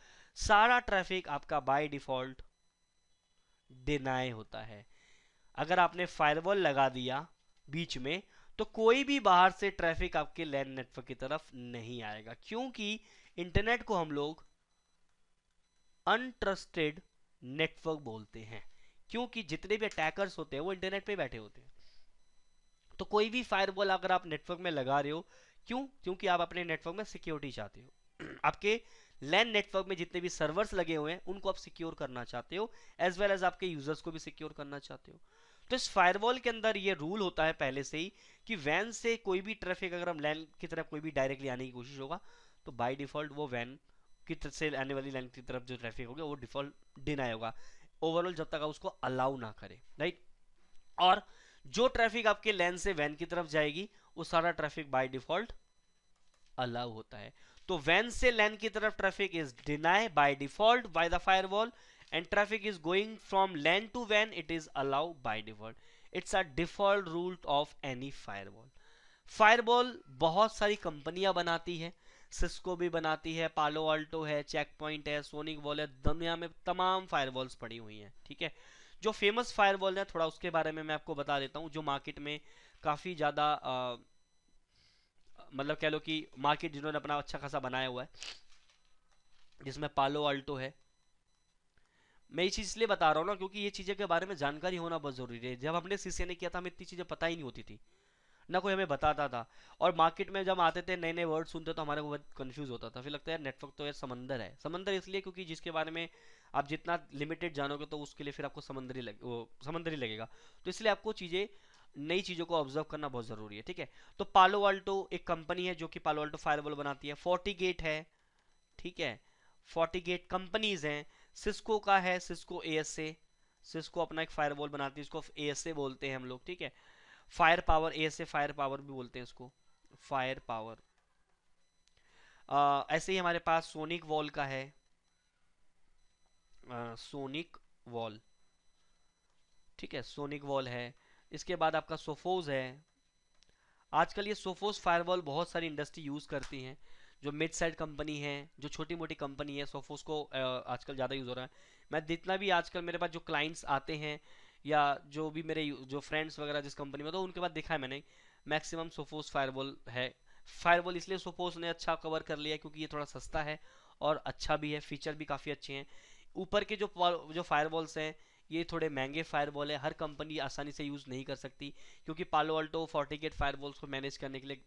सारा ट्रैफिक आपका बाय डिफॉल्ट डिनाय होता है अगर आपने फायरवॉल लगा दिया बीच में तो कोई भी बाहर से ट्रैफिक आपके लैंड नेटवर्क की तरफ नहीं आएगा क्योंकि इंटरनेट को हम लोग अनट्रस्टेड नेटवर्क बोलते हैं क्योंकि जितने भी अटैकर्स होते हैं वो इंटरनेट पे बैठे होते हैं तो कोई भी फायरवॉल अगर आप नेटवर्क में लगा रहे हो क्यों क्योंकि आप अपने नेटवर्क में सिक्योरिटी चाहते हो [clears throat] आपके लैन नेटवर्क में जितने भी सर्वर्स लगे हुए हैं उनको आप सिक्योर करना चाहते हो एज वेल एज आपके यूजर्स को भी सिक्योर करना चाहते हो तो इस फायरवॉल के अंदर ये रूल होता है पहले से ही कि वैन से कोई भी ट्रैफिक अगर हम लैन की तरफ कोई भी डायरेक्टली आने की कोशिश होगा तो बाय डिफॉल्ट वो वैन की से आने वाली लाइन की तरफ जो ट्रैफिक होगा वो डिफॉल्ट डिनाई होगा ओवरऑल जब तक आप उसको अलाउ ना करें राइट और जो ट्रैफिक आपके लेन से वैन की तरफ जाएगी वो सारा ट्रैफिक बाय डिफॉल्ट अलाउ होता है तो वैन से लैन की तरफ traffic is deny by default by the firewall and traffic is going from LAN to वैन it is allow by default it's a default rule of any firewall. Firewall बहुत सारी कंपनियां बनाती है सिस्को भी बनाती है पालो आल्टो है चेक पॉइंट है सोनिक वॉल है दुनिया में तमाम फायरवॉल्स पड़ी हुई हैं ठीक है जो फेमस फायरवॉल है थोड़ा उसके बारे में मैं आपको बता देता हूँ जो मार्केट में काफ़ी ज़्यादा मतलब कह लो कि मार्केट जिन्होंने अपना अच्छा खासा बनाया हुआ है जिसमें पालो आल्टो है मैं ये चीज़ इसलिए बता रहा हूँ ना क्योंकि ये चीजें के बारे में जानकारी होना बहुत ज़रूरी है जब हमने सीसीए ने किया था हमें इतनी चीज़ें पता ही नहीं होती थी ना कोई हमें बताता था और मार्केट में जब आते थे नए नए वर्ड सुनते तो हमारे को बहुत कन्फ्यूज़ होता था फिर लगता है यार नेटवर्क तो यार समंदर है समंदर इसलिए क्योंकि जिसके बारे में आप जितना लिमिटेड जानोगे तो उसके लिए फिर आपको समंदरी लग वो समंदरी लगेगा तो इसलिए आपको चीज़ें नई चीज़ों को ऑब्जर्व करना बहुत ज़रूरी है ठीक है तो पालो वाल्टो एक कंपनी है जो कि पालो आल्टो फायरवॉल बनाती है फोर्टी गेट है ठीक है फोर्टी गेट कंपनीज हैं सिस्को का है सिस्को ए सिस्को अपना एक फायरवॉल बनाती है इसको ए बोलते हैं हम लोग ठीक है फायर पावर ए से फायर पावर भी बोलते हैं इसको फायर पावर ऐसे ही हमारे पास सोनिक वॉल का है सोनिक वॉल ठीक है सोनिक वॉल है इसके बाद आपका सोफोज है आजकल ये सोफोज फायरवॉल बहुत सारी इंडस्ट्री यूज़ करती हैं जो मिड साइड कंपनी है जो छोटी मोटी कंपनी है सोफोज को आजकल ज़्यादा यूज़ हो रहा है मैं जितना भी आजकल मेरे पास जो क्लाइंट्स आते हैं या जो भी मेरे जो फ्रेंड्स वगैरह जिस कंपनी में तो उनके बाद देखा है मैंने मैक्सिमम सोफोस फायरवॉल है फायरवॉल इसलिए सोफोस ने अच्छा कवर कर लिया क्योंकि ये थोड़ा सस्ता है और अच्छा भी है फीचर भी काफ़ी अच्छे हैं ऊपर के जो जो फायरवॉल्स हैं ये थोड़े महंगे फायरवॉल है हर कंपनी आसानी से यूज़ नहीं कर सकती क्योंकि पालो अल्टो फोर्टिकेट फायरवॉल्स को मैनेज करने के लिए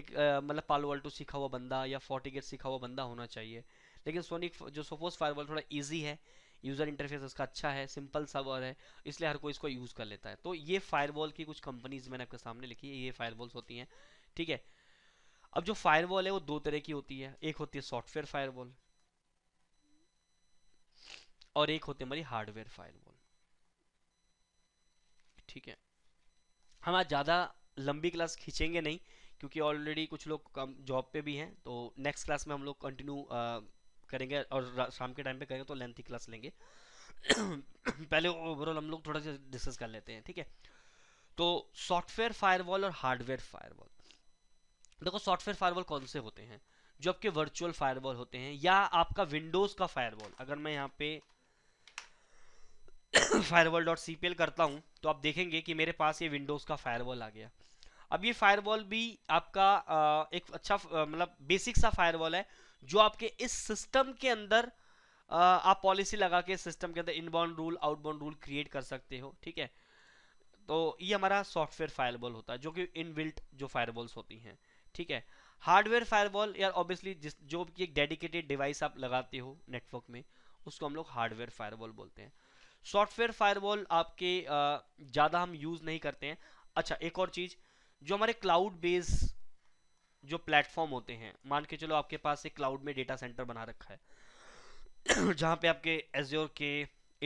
एक मतलब पालो अल्टो सीखा हुआ बंदा या फोर्टिकेट सीखा हुआ बंदा होना चाहिए लेकिन सोनिक जो सोफोस फायरवॉल थोड़ा ईजी है यूज़र इंटरफेस इसका अच्छा है सिंपल सा और है इसलिए हर कोई इसको यूज़ कर लेता है तो ये फायरवॉल की कुछ कंपनीज मैंने आपके सामने लिखी है ये फायरवॉल्स होती हैं ठीक है अब जो फायरवॉल है वो दो तरह की होती है एक होती है सॉफ्टवेयर फायरवॉल और एक होती है हमारी हार्डवेयर फायरवॉल ठीक है हम आज ज़्यादा लंबी क्लास खींचेंगे नहीं क्योंकि ऑलरेडी कुछ लोग जॉब पे भी हैं तो नेक्स्ट क्लास में हम लोग कंटिन्यू करेंगे और शाम के टाइम पे करेंगे तो लेंथी क्लास लेंगे [coughs] पहले ओवरऑल हम लोग थोड़ा सा डिस्कस कर लेते हैं ठीक है तो सॉफ्टवेयर फायरवॉल और हार्डवेयर फायरवॉल देखो सॉफ्टवेयर फायरवॉल कौन से होते हैं जो आपके वर्चुअल फायरवॉल होते हैं या आपका विंडोज का फायरवॉल अगर मैं यहाँ पे फायरवॉल डॉट सी करता हूँ तो आप देखेंगे कि मेरे पास ये विंडोज का फायरवॉल आ गया अब ये फायरवॉल भी आपका एक अच्छा मतलब बेसिक सा फायरवॉल है जो आपके इस सिस्टम के अंदर आप पॉलिसी लगा के सिस्टम के अंदर inbound rule outbound rule create कर सकते हो ठीक है तो ये हमारा सॉफ्टवेयर फायरबॉल होता है जो कि इनबिल्ट जो फायरबॉल्स होती हैं ठीक है हार्डवेयर फायरबॉल यार ऑब्वियसली जिस जो कि एक डेडिकेटेड डिवाइस आप लगाते हो नेटवर्क में उसको हम लोग हार्डवेयर फायरबॉल बोलते हैं सॉफ्टवेयर फायरबॉल आपके ज़्यादा हम यूज़ नहीं करते हैं अच्छा एक और चीज़ जो हमारे क्लाउड बेस जो प्लेटफॉर्म होते हैं मान के चलो आपके पास एक क्लाउड में डेटा सेंटर बना रखा है [clears throat] जहाँ पे आपके एजोर के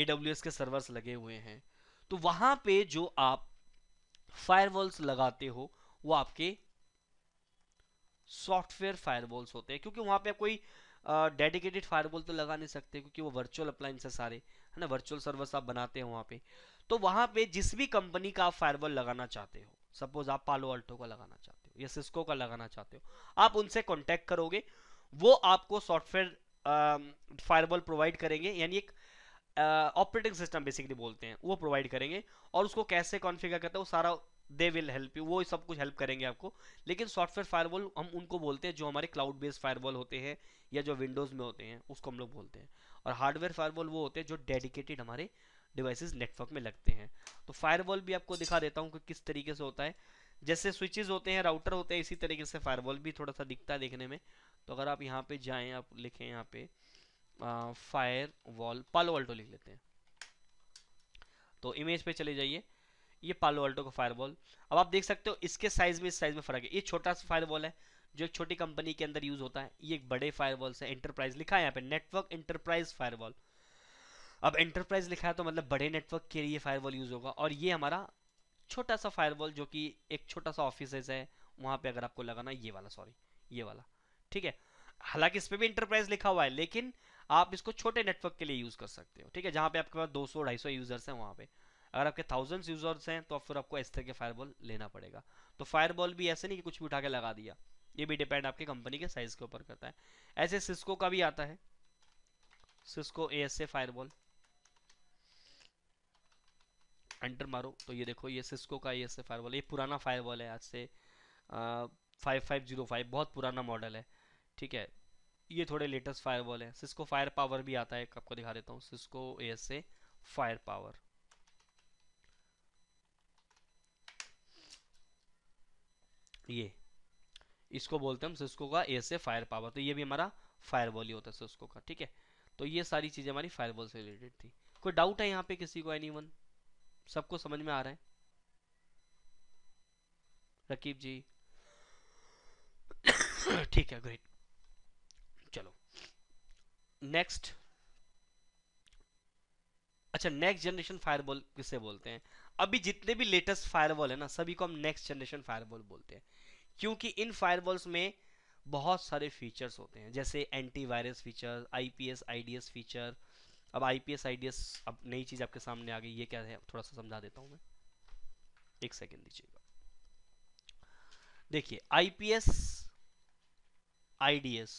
ए के सर्वर्स लगे हुए हैं तो वहाँ पे जो आप फायरवॉल्स लगाते हो वो आपके सॉफ्टवेयर फायरवॉल्स होते हैं क्योंकि वहां पे आप कोई डेडिकेटेड फायरवॉल तो लगा नहीं सकते क्योंकि वो वर्चुअल अप्लाइंस है सारे है ना वर्चुअल सर्वर्स आप बनाते हैं वहां पे तो वहां पे जिस भी कंपनी का आप फायरवॉल लगाना चाहते हो सपोज आप पालो अल्टो का लगाना चाहते हो या सिस्को का लगाना चाहते हो आप उनसे कॉन्टेक्ट करोगे वो आपको सॉफ्टवेयर फायरबॉल प्रोवाइड करेंगे यानी एक ऑपरेटिंग सिस्टम बेसिकली बोलते हैं वो प्रोवाइड करेंगे और उसको कैसे कॉन्फ़िगर करते हैं वो सारा दे विल हेल्प यू वो सब कुछ हेल्प करेंगे आपको लेकिन सॉफ्टवेयर फायरवॉल हम उनको बोलते हैं जो हमारे क्लाउड बेस्ड फायरवॉल होते हैं या जो विंडोज़ में होते हैं उसको हम लोग बोलते हैं और हार्डवेयर फायरवॉल वो होते हैं जो डेडिकेटेड हमारे डिवाइसेस नेटवर्क में लगते हैं तो फायरवॉल भी आपको दिखा देता हूँ कि किस तरीके से होता है जैसे स्विचेज होते हैं राउटर होते हैं इसी तरीके से फायरवॉल भी थोड़ा सा दिखता है देखने में तो अगर आप यहाँ पे जाएं आप लिखें यहाँ पे फायर वॉल पालो वाल्टो लिख लेते हैं तो इमेज पे चले जाइए ये पालो वाल्टो का फायरवॉल अब आप देख सकते हो इसके साइज में इस साइज में फर्क है ये छोटा सा फायरवॉल है जो एक छोटी कंपनी के अंदर यूज होता है ये एक बड़े फायरवॉल्स है एंटरप्राइज लिखा है यहाँ पे नेटवर्क इंटरप्राइज फायरवॉल अब एंटरप्राइज लिखा है तो मतलब बड़े नेटवर्क के लिए फायरवॉल यूज होगा और ये हमारा छोटा सा फायरवॉल जो कि एक छोटा सा ऑफिस है वहां पे अगर आपको लगाना ये वाला सॉरी ये वाला ठीक है हालांकि इस पर भी इंटरप्राइज लिखा हुआ है लेकिन आप इसको छोटे नेटवर्क के लिए यूज़ कर सकते हो ठीक है जहां पे आपके पास 200 250 यूज़र्स हैं वहां पे अगर आपके थाउजेंड्स यूज़र्स हैं तो फिर आपको इस तरह के फायरबॉल लेना पड़ेगा तो फायरबॉल भी ऐसे नहीं कि कुछ भी उठा के लगा दिया ये भी डिपेंड आपकी कंपनी के साइज़ के ऊपर करता है ऐसे सिस्को का भी आता है Cisco A S firewall enter मारो तो ये देखो ये सिस्को का ये फायरवॉल ये पुराना फायरवॉल है आज से फाइव फाइव जीरो फाइव बहुत पुराना मॉडल है ठीक है ये थोड़े लेटेस्ट फायरवॉल है सिस्को फायर पावर भी आता है आपको दिखा देता हूँ Cisco A S A fire power ये इसको बोलते हैं हम सिस्को का ए एस फायर पावर तो ये भी हमारा फायरवॉल ही होता है सिस्को का ठीक है तो ये सारी चीज़ें हमारी फायरवॉल से रिलेटेड थी कोई डाउट है यहाँ पे किसी को एनी वन सबको समझ में आ रहा है रकीब जी [coughs] ठीक है ग्रेट चलो नेक्स्ट अच्छा नेक्स्ट जनरेशन फायरबॉल किसे बोलते हैं अभी जितने भी लेटेस्ट फायरबॉल है ना सभी को हम नेक्स्ट जनरेशन फायरबॉल बोलते हैं क्योंकि इन फायरबॉल्स में बहुत सारे फीचर्स होते हैं जैसे antivirus feature IPS IDS feature अब I P S I D S अब नई चीज़ आपके सामने आ गई ये क्या है थोड़ा सा समझा देता हूँ मैं एक सेकेंड दीजिएगा देखिए I P S I D S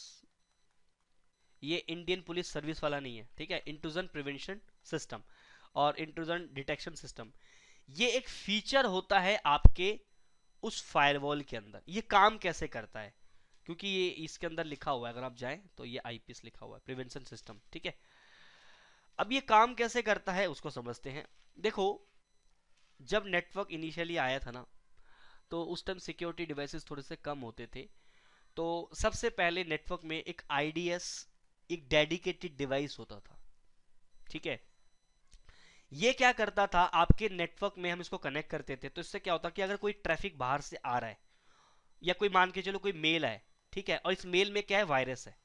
ये इंडियन पुलिस सर्विस वाला नहीं है ठीक है इंट्रूजन प्रिवेंशन सिस्टम और इंट्रूजन डिटेक्शन सिस्टम ये एक फीचर होता है आपके उस फायरवॉल के अंदर ये काम कैसे करता है क्योंकि ये इसके अंदर लिखा हुआ है अगर आप जाएं तो ये आईपीएस लिखा हुआ है प्रिवेंशन सिस्टम ठीक है अब ये काम कैसे करता है उसको समझते हैं देखो जब नेटवर्क इनिशियली आया था ना तो उस टाइम सिक्योरिटी डिवाइसेस थोड़े से कम होते थे तो सबसे पहले नेटवर्क में एक आई एक डेडिकेटेड डिवाइस होता था ठीक है ये क्या करता था आपके नेटवर्क में हम इसको कनेक्ट करते थे तो इससे क्या होता कि अगर कोई ट्रैफिक बाहर से आ रहा है या कोई मान के चलो कोई मेल आए ठीक है और इस मेल में क्या है वायरस है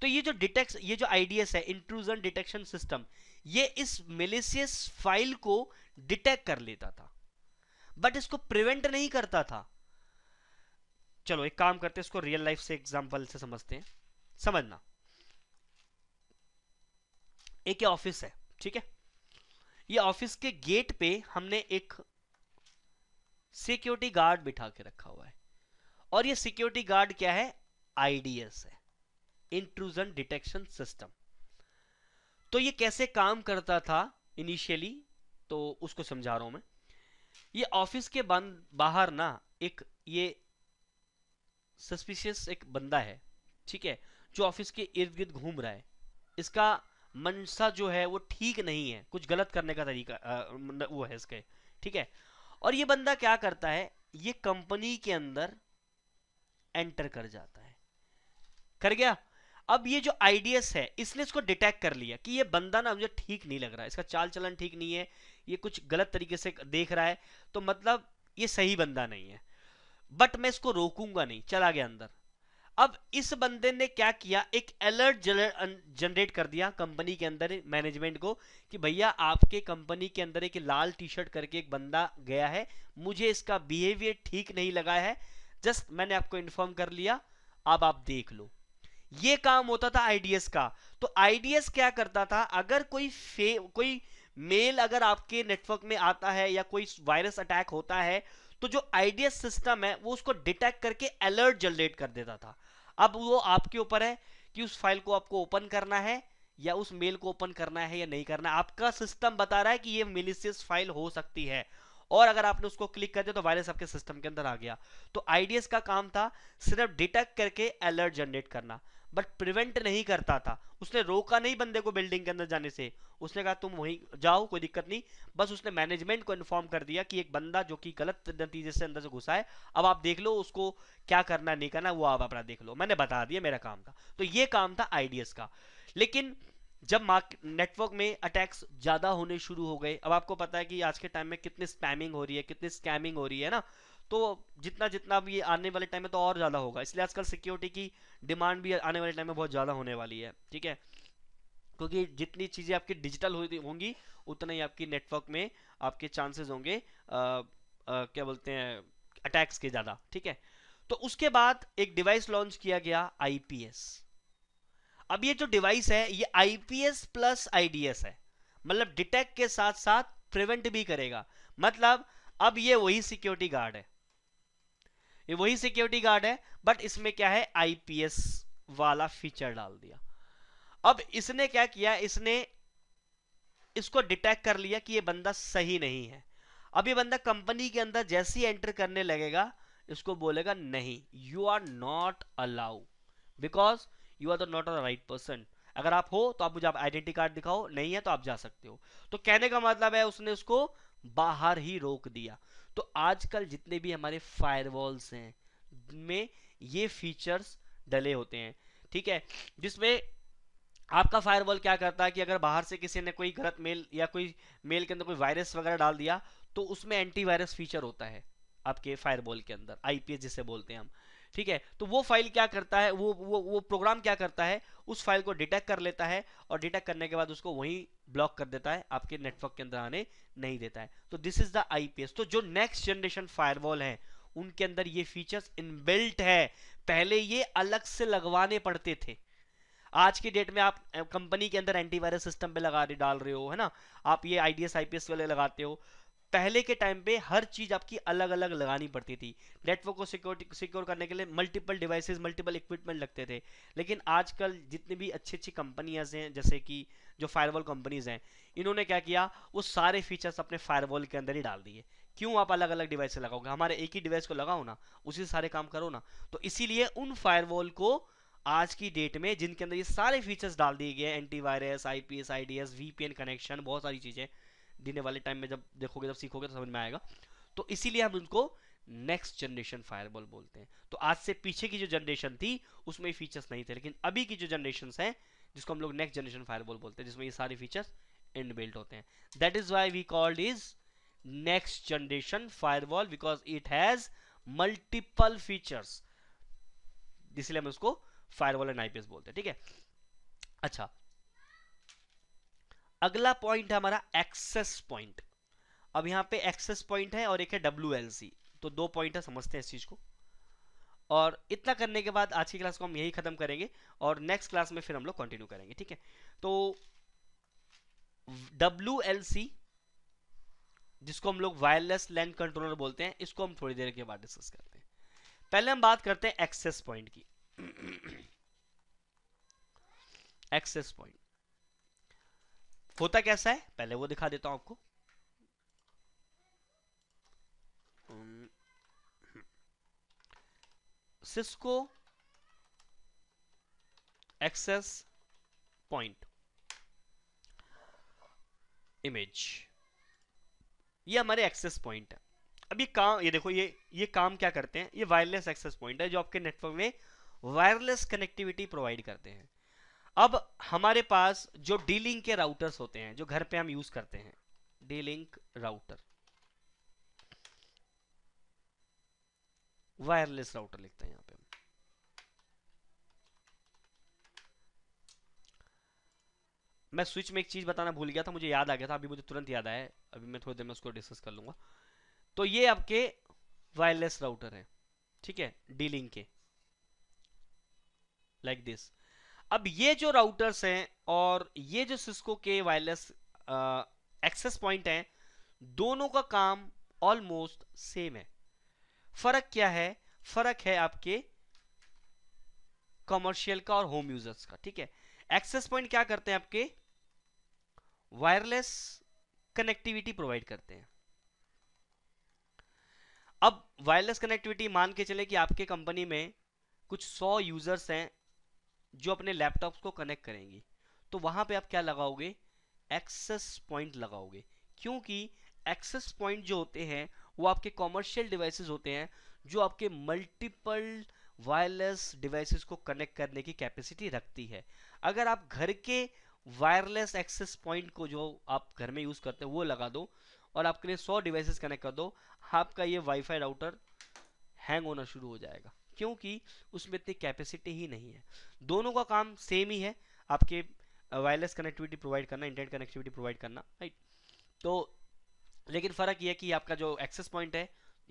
तो ये जो डिटेक्स ये जो आईडीएस है इंट्रूजन डिटेक्शन सिस्टम ये इस मेलेसियस फाइल को डिटेक्ट कर लेता था बट इसको प्रिवेंट नहीं करता था चलो एक काम करते हैं इसको रियल लाइफ से एग्जांपल से समझते हैं समझना एक ऑफिस है ठीक है ये ऑफिस के गेट पे हमने एक सिक्योरिटी गार्ड बिठा के रखा हुआ है और ये सिक्योरिटी गार्ड क्या है आईडीएस है इंट्रूजन डिटेक्शन सिस्टम तो ये कैसे काम करता था इनिशियली तो उसको समझा रहा हूं मैं ये ऑफिस के बंद बाहर ना एक ये सस्पिशियस एक बंदा है ठीक है जो ऑफिस के इर्द गिर्द घूम रहा है इसका मनसा जो है वो ठीक नहीं है कुछ गलत करने का तरीका आ, मतलब वो है इसके ठीक है और ये बंदा क्या करता है ये कंपनी के अंदर एंटर कर जाता है कर गया अब ये जो आइडियस है इसने इसको डिटेक्ट कर लिया कि ये बंदा ना मुझे ठीक नहीं लग रहा है इसका चाल चलन ठीक नहीं है ये कुछ गलत तरीके से देख रहा है तो मतलब ये सही बंदा नहीं है बट मैं इसको रोकूंगा नहीं चला गया अंदर अब इस बंदे ने क्या किया एक अलर्ट जनरेट कर दिया कंपनी के अंदर मैनेजमेंट को कि भैया आपके कंपनी के अंदर एक लाल टी शर्ट करके एक बंदा गया है मुझे इसका बिहेवियर ठीक नहीं लगा है जस्ट मैंने आपको इन्फॉर्म कर लिया अब आप देख लो ये काम होता था आईडीएस का तो आईडीएस क्या करता था अगर कोई फे कोई मेल अगर आपके नेटवर्क में आता है या कोई वायरस अटैक होता है तो जो आईडीएस सिस्टम है वो उसको डिटेक्ट करके अलर्ट जनरेट कर देता था अब वो आपके ऊपर है कि उस फाइल को आपको ओपन करना है या उस मेल को ओपन करना है या नहीं करना आपका सिस्टम बता रहा है कि ये मिलिसियस फाइल हो सकती है और अगर आपने उसको क्लिक कर दिया तो वायरस आपके सिस्टम के अंदर आ गया तो आईडीएस का काम था सिर्फ डिटेक्ट करके अलर्ट जनरेट करना बट प्रिवेंट नहीं करता था उसने रोका नहीं बंदे को बिल्डिंग के अंदर जाने से उसने कहा तुम वहीं जाओ कोई दिक्कत नहीं बस उसने मैनेजमेंट को इन्फॉर्म कर दिया कि एक बंदा जो कि गलत नतीजे से अंदर से घुसा है अब आप देख लो उसको क्या करना नहीं करना वो आप अपना देख लो मैंने बता दिया मेरा काम था तो ये काम था आईडीएस का लेकिन जब मार्केट नेटवर्क में अटैक्स ज़्यादा होने शुरू हो गए अब आपको पता है कि आज के टाइम में कितनी स्पैमिंग हो रही है कितनी स्कैमिंग हो रही है ना तो जितना जितना अब ये आने वाले टाइम में तो और ज़्यादा होगा इसलिए आजकल सिक्योरिटी की डिमांड भी आने वाले टाइम में बहुत ज़्यादा होने वाली है ठीक है क्योंकि जितनी चीज़ें आपकी डिजिटल होंगी उतना ही आपकी नेटवर्क में आपके चांसेस होंगे क्या बोलते हैं अटैक्स के ज़्यादा ठीक है तो उसके बाद एक डिवाइस लॉन्च किया गया आईपीएस अब ये जो डिवाइस है ये आईपीएस प्लस आईडीएस है मतलब डिटेक्ट के साथ साथ प्रिवेंट भी करेगा मतलब अब ये वही सिक्योरिटी गार्ड है ये वही सिक्योरिटी गार्ड है बट इसमें क्या है आईपीएस वाला फीचर डाल दिया अब इसने क्या किया इसने इसको डिटेक्ट कर लिया कि ये बंदा सही नहीं है अब ये बंदा कंपनी के अंदर जैसे ही एंटर करने लगेगा इसको बोलेगा नहीं you are not allow because you are the not the right person अगर आप हो तो आप मुझे आप आइडेंटिटी कार्ड दिखाओ नहीं है तो आप जा सकते हो तो कहने का मतलब है उसने उसको बाहर ही रोक दिया तो आजकल जितने भी हमारे फायरवॉल्स हैं में ये फीचर्स डले होते हैं ठीक है जिसमें आपका फायरवॉल क्या करता है कि अगर बाहर से किसी ने कोई गलत मेल या कोई मेल के अंदर कोई वायरस वगैरह डाल दिया तो उसमें एंटीवायरस फीचर होता है आपके फायरवॉल के अंदर आईपीएस जिसे बोलते हैं हम ठीक है तो वो फाइल क्या करता है वो वो वो प्रोग्राम क्या करता है उस फाइल को डिटेक्ट कर लेता है और डिटेक्ट करने के बाद उसको वहीं ब्लॉक कर देता है आपके नेटवर्क के अंदर आने नहीं देता है तो दिस इज द आईपीएस तो जो नेक्स्ट जनरेशन फायरवॉल है उनके अंदर ये फीचर्स इनबिल्ट है पहले ये अलग से लगवाने पड़ते थे आज की डेट में आप कंपनी के अंदर एंटीवायरस सिस्टम पे लगा रहे डाल रहे हो है ना आप ये आईडीएस आईपीएस वाले लगाते हो पहले के टाइम पे हर चीज़ आपकी अलग अलग लगानी पड़ती थी नेटवर्क को सिक्योरिटी सिक्योर करने के लिए मल्टीपल डिवाइसेस मल्टीपल इक्विपमेंट लगते थे लेकिन आजकल जितनी भी अच्छी अच्छी कंपनियाज हैं जैसे कि जो फायरवॉल कंपनीज हैं इन्होंने क्या किया वो सारे फीचर्स अपने फायरवॉल के अंदर ही डाल दिए क्यों आप अलग अलग डिवाइस लगाओगे हमारे एक ही डिवाइस को लगाओ ना उसी से सारे काम करो ना तो इसीलिए उन फायरवॉल को आज की डेट में जिनके अंदर ये सारे फीचर्स डाल दिए गए antivirus IPS IDS VPN connection बहुत सारी चीज़ें देने वाले टाइम में जब देखोगे जब सीखोगे तो समझ में आएगा तो इसीलिए हम उनको नेक्स्ट जनरेशन फायरबॉल बोलते हैं तो आज से पीछे की जो जनरेशन थी उसमें फीचर्स नहीं थे लेकिन अभी की जो जनरेशन है जिसको हम लोग नेक्स्ट जनरेशन फायरबॉल बोलते हैं जिसमें ये सारे फीचर्स इंड बिल्ट होते हैं that is why we called is next generation firewall because it has multiple features इसलिए हम उसको फायरवॉल एंड आईपीएस बोलते हैं ठीक है अच्छा अगला पॉइंट है हमारा एक्सेस पॉइंट अब यहां पे एक्सेस पॉइंट है और एक है डब्ल्यू तो दो पॉइंट है समझते हैं इस चीज़ को और इतना करने के बाद आज की क्लास को हम यही ख़त्म करेंगे और नेक्स्ट क्लास में फिर हम लोग कंटिन्यू करेंगे ठीक है तो डब्ल्यू जिसको हम लोग वायरलेस लैंड कंट्रोलर बोलते हैं इसको हम थोड़ी देर के बाद डिस्कस करते हैं पहले हम बात करते हैं एक्सेस पॉइंट की एक्सेस [coughs] पॉइंट होता कैसा है पहले वो दिखा देता हूं आपको सिस्को एक्सेस पॉइंट इमेज ये हमारे एक्सेस पॉइंट है अब ये काम ये देखो ये ये काम क्या करते हैं ये वायरलेस एक्सेस पॉइंट है जो आपके नेटवर्क में वायरलेस कनेक्टिविटी प्रोवाइड करते हैं अब हमारे पास जो डी लिंक के राउटर्स होते हैं जो घर पे हम यूज करते हैं D Link router wireless router लिखते हैं यहां पे मैं स्विच में एक चीज बताना भूल गया था मुझे याद आ गया था अभी मुझे तुरंत याद आया अभी मैं थोड़ी देर में उसको डिस्कस कर लूंगा तो ये आपके वायरलेस राउटर है ठीक है डी लिंक के लाइक like दिस अब ये जो राउटर्स हैं और ये जो सिस्को के वायरलेस एक्सेस पॉइंट हैं दोनों का काम ऑलमोस्ट सेम है फर्क क्या है फर्क है आपके कमर्शियल का और होम यूजर्स का ठीक है एक्सेस पॉइंट क्या करते हैं आपके वायरलेस कनेक्टिविटी प्रोवाइड करते हैं अब वायरलेस कनेक्टिविटी मान के चले कि आपके कंपनी में कुछ सौ यूजर्स हैं जो अपने लैपटॉप्स को कनेक्ट करेंगी तो वहाँ पे आप क्या लगाओगे एक्सेस पॉइंट लगाओगे क्योंकि एक्सेस पॉइंट जो होते हैं वो आपके कॉमर्शियल डिवाइसेस होते हैं जो आपके मल्टीपल वायरलेस डिवाइसेस को कनेक्ट करने की कैपेसिटी रखती है अगर आप घर के वायरलेस एक्सेस पॉइंट को जो आप घर में यूज़ करते हैं वो लगा दो और आपके लिए सौ डिवाइसेस कनेक्ट कर दो आपका ये वाईफाई राउटर हैंग होना शुरू हो जाएगा क्योंकि उसमें इतनी कैपेसिटी ही नहीं है दोनों का काम सेम ही है आपके वायरलेस कनेक्टिविटी प्रोवाइड करना इंटरनेट कनेक्टिविटी प्रोवाइड करना राइट तो लेकिन फ़र्क यह है कि आपका जो एक्सेस पॉइंट है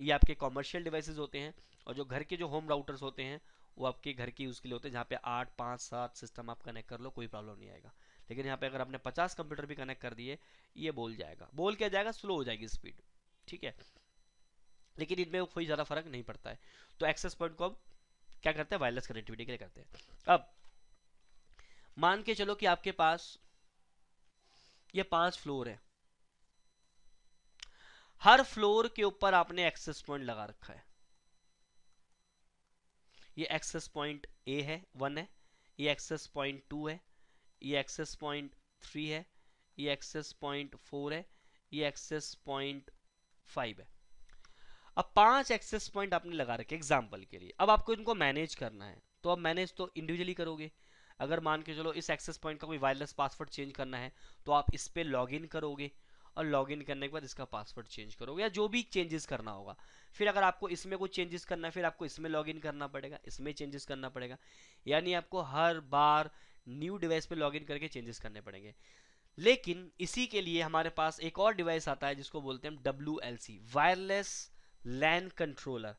ये आपके कॉमर्शियल डिवाइसेज होते हैं और जो घर के जो होम राउटर्स होते हैं वो आपके घर के यूज़ के लिए होते हैं जहाँ पे आठ पाँच सात सिस्टम आप कनेक्ट कर लो कोई प्रॉब्लम नहीं आएगा लेकिन यहाँ पे अगर आपने पचास कंप्यूटर भी कनेक्ट कर दिए ये बोल जाएगा बोल क्या जाएगा स्लो हो जाएगी स्पीड ठीक है लेकिन इनमें कोई ज़्यादा फर्क नहीं पड़ता है तो एक्सेस पॉइंट को हम क्या करते हैं वायरलेस कनेक्टिविटी के लिए करते हैं अब मान के चलो कि आपके पास ये पांच फ्लोर है हर फ्लोर के ऊपर आपने एक्सेस पॉइंट लगा रखा है ये एक्सेस पॉइंट ए है वन है ये एक्सेस पॉइंट टू है ये एक्सेस पॉइंट थ्री है ये एक्सेस पॉइंट फोर है ये एक्सेस पॉइंट फाइव है अब पांच एक्सेस पॉइंट आपने लगा रखे एग्जाम्पल के लिए अब आपको इनको मैनेज करना है तो अब मैनेज तो इंडिविजुअली करोगे अगर मान के चलो इस एक्सेस पॉइंट का कोई वायरलेस पासवर्ड चेंज करना है तो आप इस पर लॉग करोगे और लॉग इन करने के बाद इसका पासवर्ड चेंज करोगे या जो भी चेंजेस करना होगा फिर अगर आपको इसमें कुछ चेंजेस करना है फिर आपको इसमें लॉग इन करना पड़ेगा इसमें चेंजेस करना पड़ेगा यानी आपको हर बार न्यू डिवाइस पर लॉग इन करके चेंजेस करने पड़ेंगे लेकिन इसी के लिए हमारे पास एक और डिवाइस आता है जिसको बोलते हैं डब्ल्यू वायरलेस लैन कंट्रोलर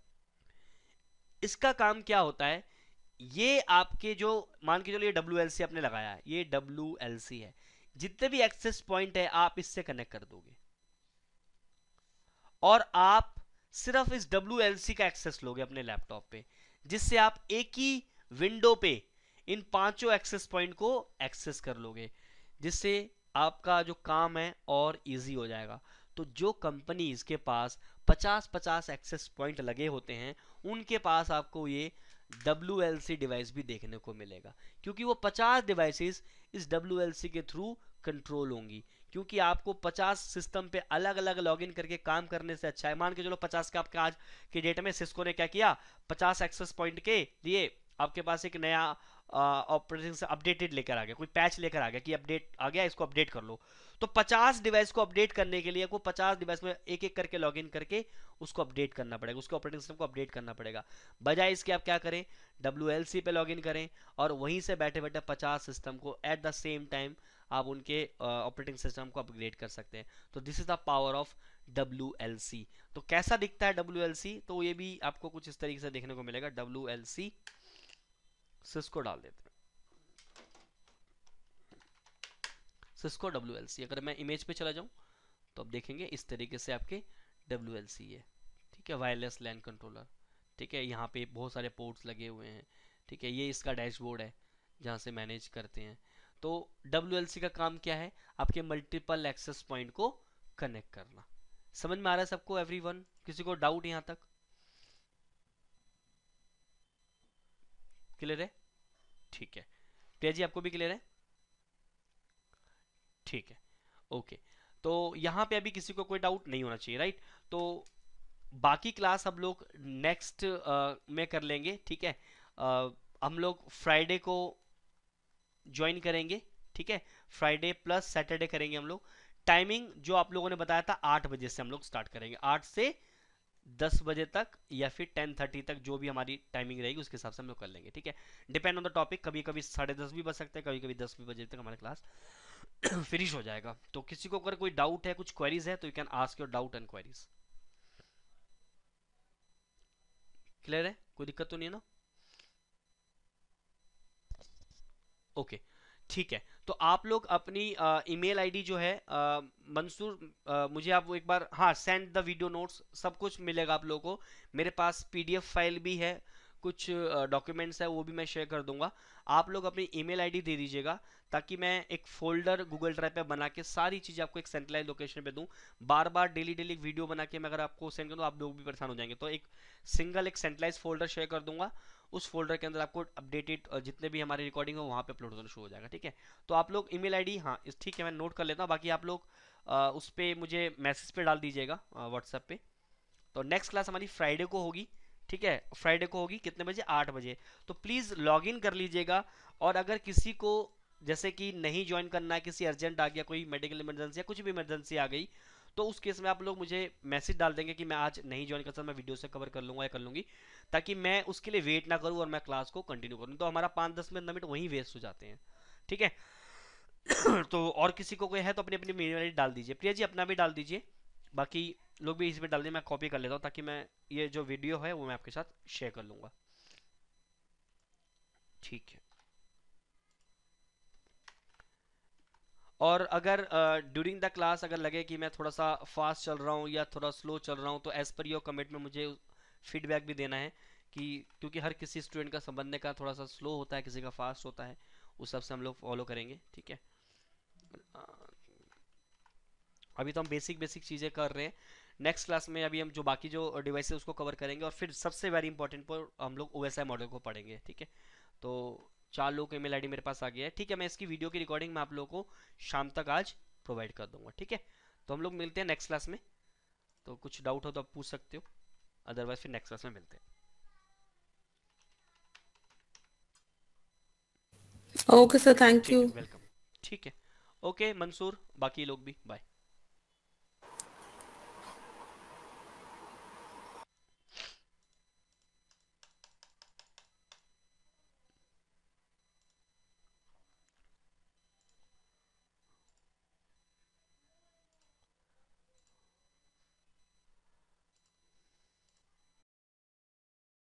इसका काम क्या होता है ये आपके जो मान के चलो ये डब्ल्यू आपने लगाया है ये डब्ल्यू है जितने भी एक्सेस पॉइंट है आप इससे कनेक्ट कर दोगे और आप सिर्फ इस डब्ल्यू का एक्सेस लोगे अपने लैपटॉप पे जिससे आप एक ही विंडो पे इन पांचों एक्सेस पॉइंट को एक्सेस कर लोगे जिससे आपका जो काम है और इजी हो जाएगा तो जो कंपनीज के पास 50-50 एक्सेस पॉइंट लगे होते हैं उनके पास आपको ये डब्ल्यू डिवाइस भी देखने को मिलेगा क्योंकि वो 50 डिवाइसेस इस डब्ल्यू के थ्रू कंट्रोल होंगी क्योंकि आपको 50 सिस्टम पे अलग अलग लॉगिन करके काम करने से अच्छा है मान के चलो 50 का आपके आज के डेट में सिस्को ने क्या किया 50 एक्सेस पॉइंट के लिए आपके पास एक नया ऑपरेटिंग से अपडेटेड लेकर आ गया कोई पैच लेकर आ गया कि अपडेट आ गया इसको अपडेट कर लो तो 50 डिवाइस को अपडेट करने के लिए आपको 50 डिवाइस में एक एक करके लॉगिन करके उसको अपडेट करना पड़ेगा उसके ऑपरेटिंग सिस्टम को अपडेट करना पड़ेगा बजाय इसके आप क्या करें डब्ल्यू पे लॉगिन करें और वहीं से बैठे बैठे पचास सिस्टम को एट द सेम टाइम आप उनके ऑपरेटिंग सिस्टम को अपग्रेड कर सकते हैं तो this is the power of W तो कैसा दिखता है डब्ल्यू तो ये भी आपको कुछ इस तरीके से देखने को मिलेगा डब्ल्यू सिस्को डाल देते हैं सिस्को डब्ल्यू अगर मैं इमेज पे चला जाऊं तो आप देखेंगे इस तरीके से आपके डब्ल्यू है ठीक है वायरलेस लैंड कंट्रोलर ठीक है यहाँ पे बहुत सारे पोर्ट्स लगे हुए हैं ठीक है ये इसका डैशबोर्ड है जहाँ से मैनेज करते हैं तो डब्ल्यू का काम क्या है आपके मल्टीपल एक्सेस पॉइंट को कनेक्ट करना समझ में आ रहा है सबको एवरी किसी को डाउट यहाँ तक क्लियर है ठीक है प्रिया जी आपको भी क्लियर है ठीक है ओके तो यहाँ पे अभी किसी को कोई डाउट नहीं होना चाहिए राइट तो बाकी क्लास हम लोग नेक्स्ट में कर लेंगे ठीक है आ, हम लोग फ्राइडे को ज्वाइन करेंगे ठीक है फ्राइडे प्लस सैटरडे करेंगे हम लोग टाइमिंग जो आप लोगों ने बताया था आठ बजे से हम लोग स्टार्ट करेंगे आठ से दस बजे तक या फिर टेन थर्टी तक जो भी हमारी टाइमिंग रहेगी उसके हिसाब से हम लोग कर लेंगे ठीक है डिपेंड ऑन द टॉपिक कभी कभी साढ़े दस भी बज सकते हैं कभी कभी दस भी बजे तक हमारा क्लास फिनिश [clears throat] हो जाएगा तो किसी को अगर कोई डाउट है कुछ क्वेरीज है तो you can ask your doubt and queries clear है कोई दिक्कत तो नहीं है ना ओके okay. ठीक है तो आप लोग अपनी ईमेल आईडी जो है मंसूर मुझे आप वो एक बार हाँ सेंड द वीडियो नोट्स सब कुछ मिलेगा आप लोगों को मेरे पास पीडीएफ फाइल भी है कुछ डॉक्यूमेंट्स है वो भी मैं शेयर कर दूंगा आप लोग अपनी ईमेल आईडी दे दीजिएगा ताकि मैं एक फोल्डर गूगल ड्राइव पे बना के सारी चीज़ें आपको एक सेंट्रलाइज लोकेशन पे दूं बार बार डेली डेली वीडियो बना के मैं अगर आपको सेंड करूँ तो आप लोग भी परेशान हो जाएंगे तो एक सिंगल एक सेंट्रलाइज फोल्डर शेयर कर दूंगा उस फोल्डर के अंदर आपको अपडेटेड जितने भी हमारे रिकॉर्डिंग हो वहाँ पे अपलोड होना शुरू हो जाएगा ठीक है तो आप लोग ईमेल आईडी हाँ इस ठीक है मैं नोट कर लेता हूँ बाकी आप लोग आ, उस पर मुझे मैसेज पे डाल दीजिएगा व्हाट्सएप पे तो नेक्स्ट क्लास हमारी फ्राइडे को होगी ठीक है फ्राइडे को होगी कितने बजे आठ बजे तो प्लीज़ लॉग इन कर लीजिएगा और अगर किसी को जैसे कि नहीं ज्वाइन करना है किसी अर्जेंट आ गया कोई मेडिकल इमरजेंसी या कुछ भी इमरजेंसी आ गई तो उस केस में आप लोग मुझे मैसेज डाल देंगे कि मैं आज नहीं ज्वाइन कर सकता मैं वीडियो से कवर कर लूंगा या कर लूंगी ताकि मैं उसके लिए वेट ना करूं और मैं क्लास को कंटिन्यू करूं तो हमारा पाँच दस मिनट मिनट वहीं वेस्ट हो जाते हैं ठीक है [clears throat] तो और किसी को कोई है तो अपनी अपनी मेल आई डाल दीजिए प्रिया जी अपना भी डाल दीजिए बाकी लोग भी इस पर डाल दिए मैं कॉपी कर लेता हूँ ताकि मैं ये जो वीडियो है वो मैं आपके साथ शेयर कर लूँगा ठीक है और अगर ड्यूरिंग द क्लास अगर लगे कि मैं थोड़ा सा फास्ट चल रहा हूँ या थोड़ा स्लो चल रहा हूँ तो एज़ पर योर कमेंट में मुझे फीडबैक भी देना है कि क्योंकि हर किसी स्टूडेंट का संबंधने का थोड़ा सा स्लो होता है किसी का फास्ट होता है उस सबसे से हम लोग फॉलो करेंगे ठीक है अभी तो हम बेसिक बेसिक चीज़ें कर रहे हैं नेक्स्ट क्लास में अभी हम जो बाकी जो डिवाइस है उसको कवर करेंगे और फिर सबसे वेरी इंपॉर्टेंट पर हम लोग ओ मॉडल को पढ़ेंगे ठीक है तो चार लोग ईमेल आईडी मेरे पास आ गया है ठीक है मैं इसकी वीडियो की रिकॉर्डिंग मैं आप लोगों को शाम तक आज प्रोवाइड कर दूंगा ठीक है तो हम लोग मिलते हैं नेक्स्ट क्लास में तो कुछ डाउट हो तो आप पूछ सकते हो अदरवाइज फिर नेक्स्ट क्लास में मिलते हैं okay sir thank you welcome ठीक है ओके मंसूर बाकी लोग भी बाय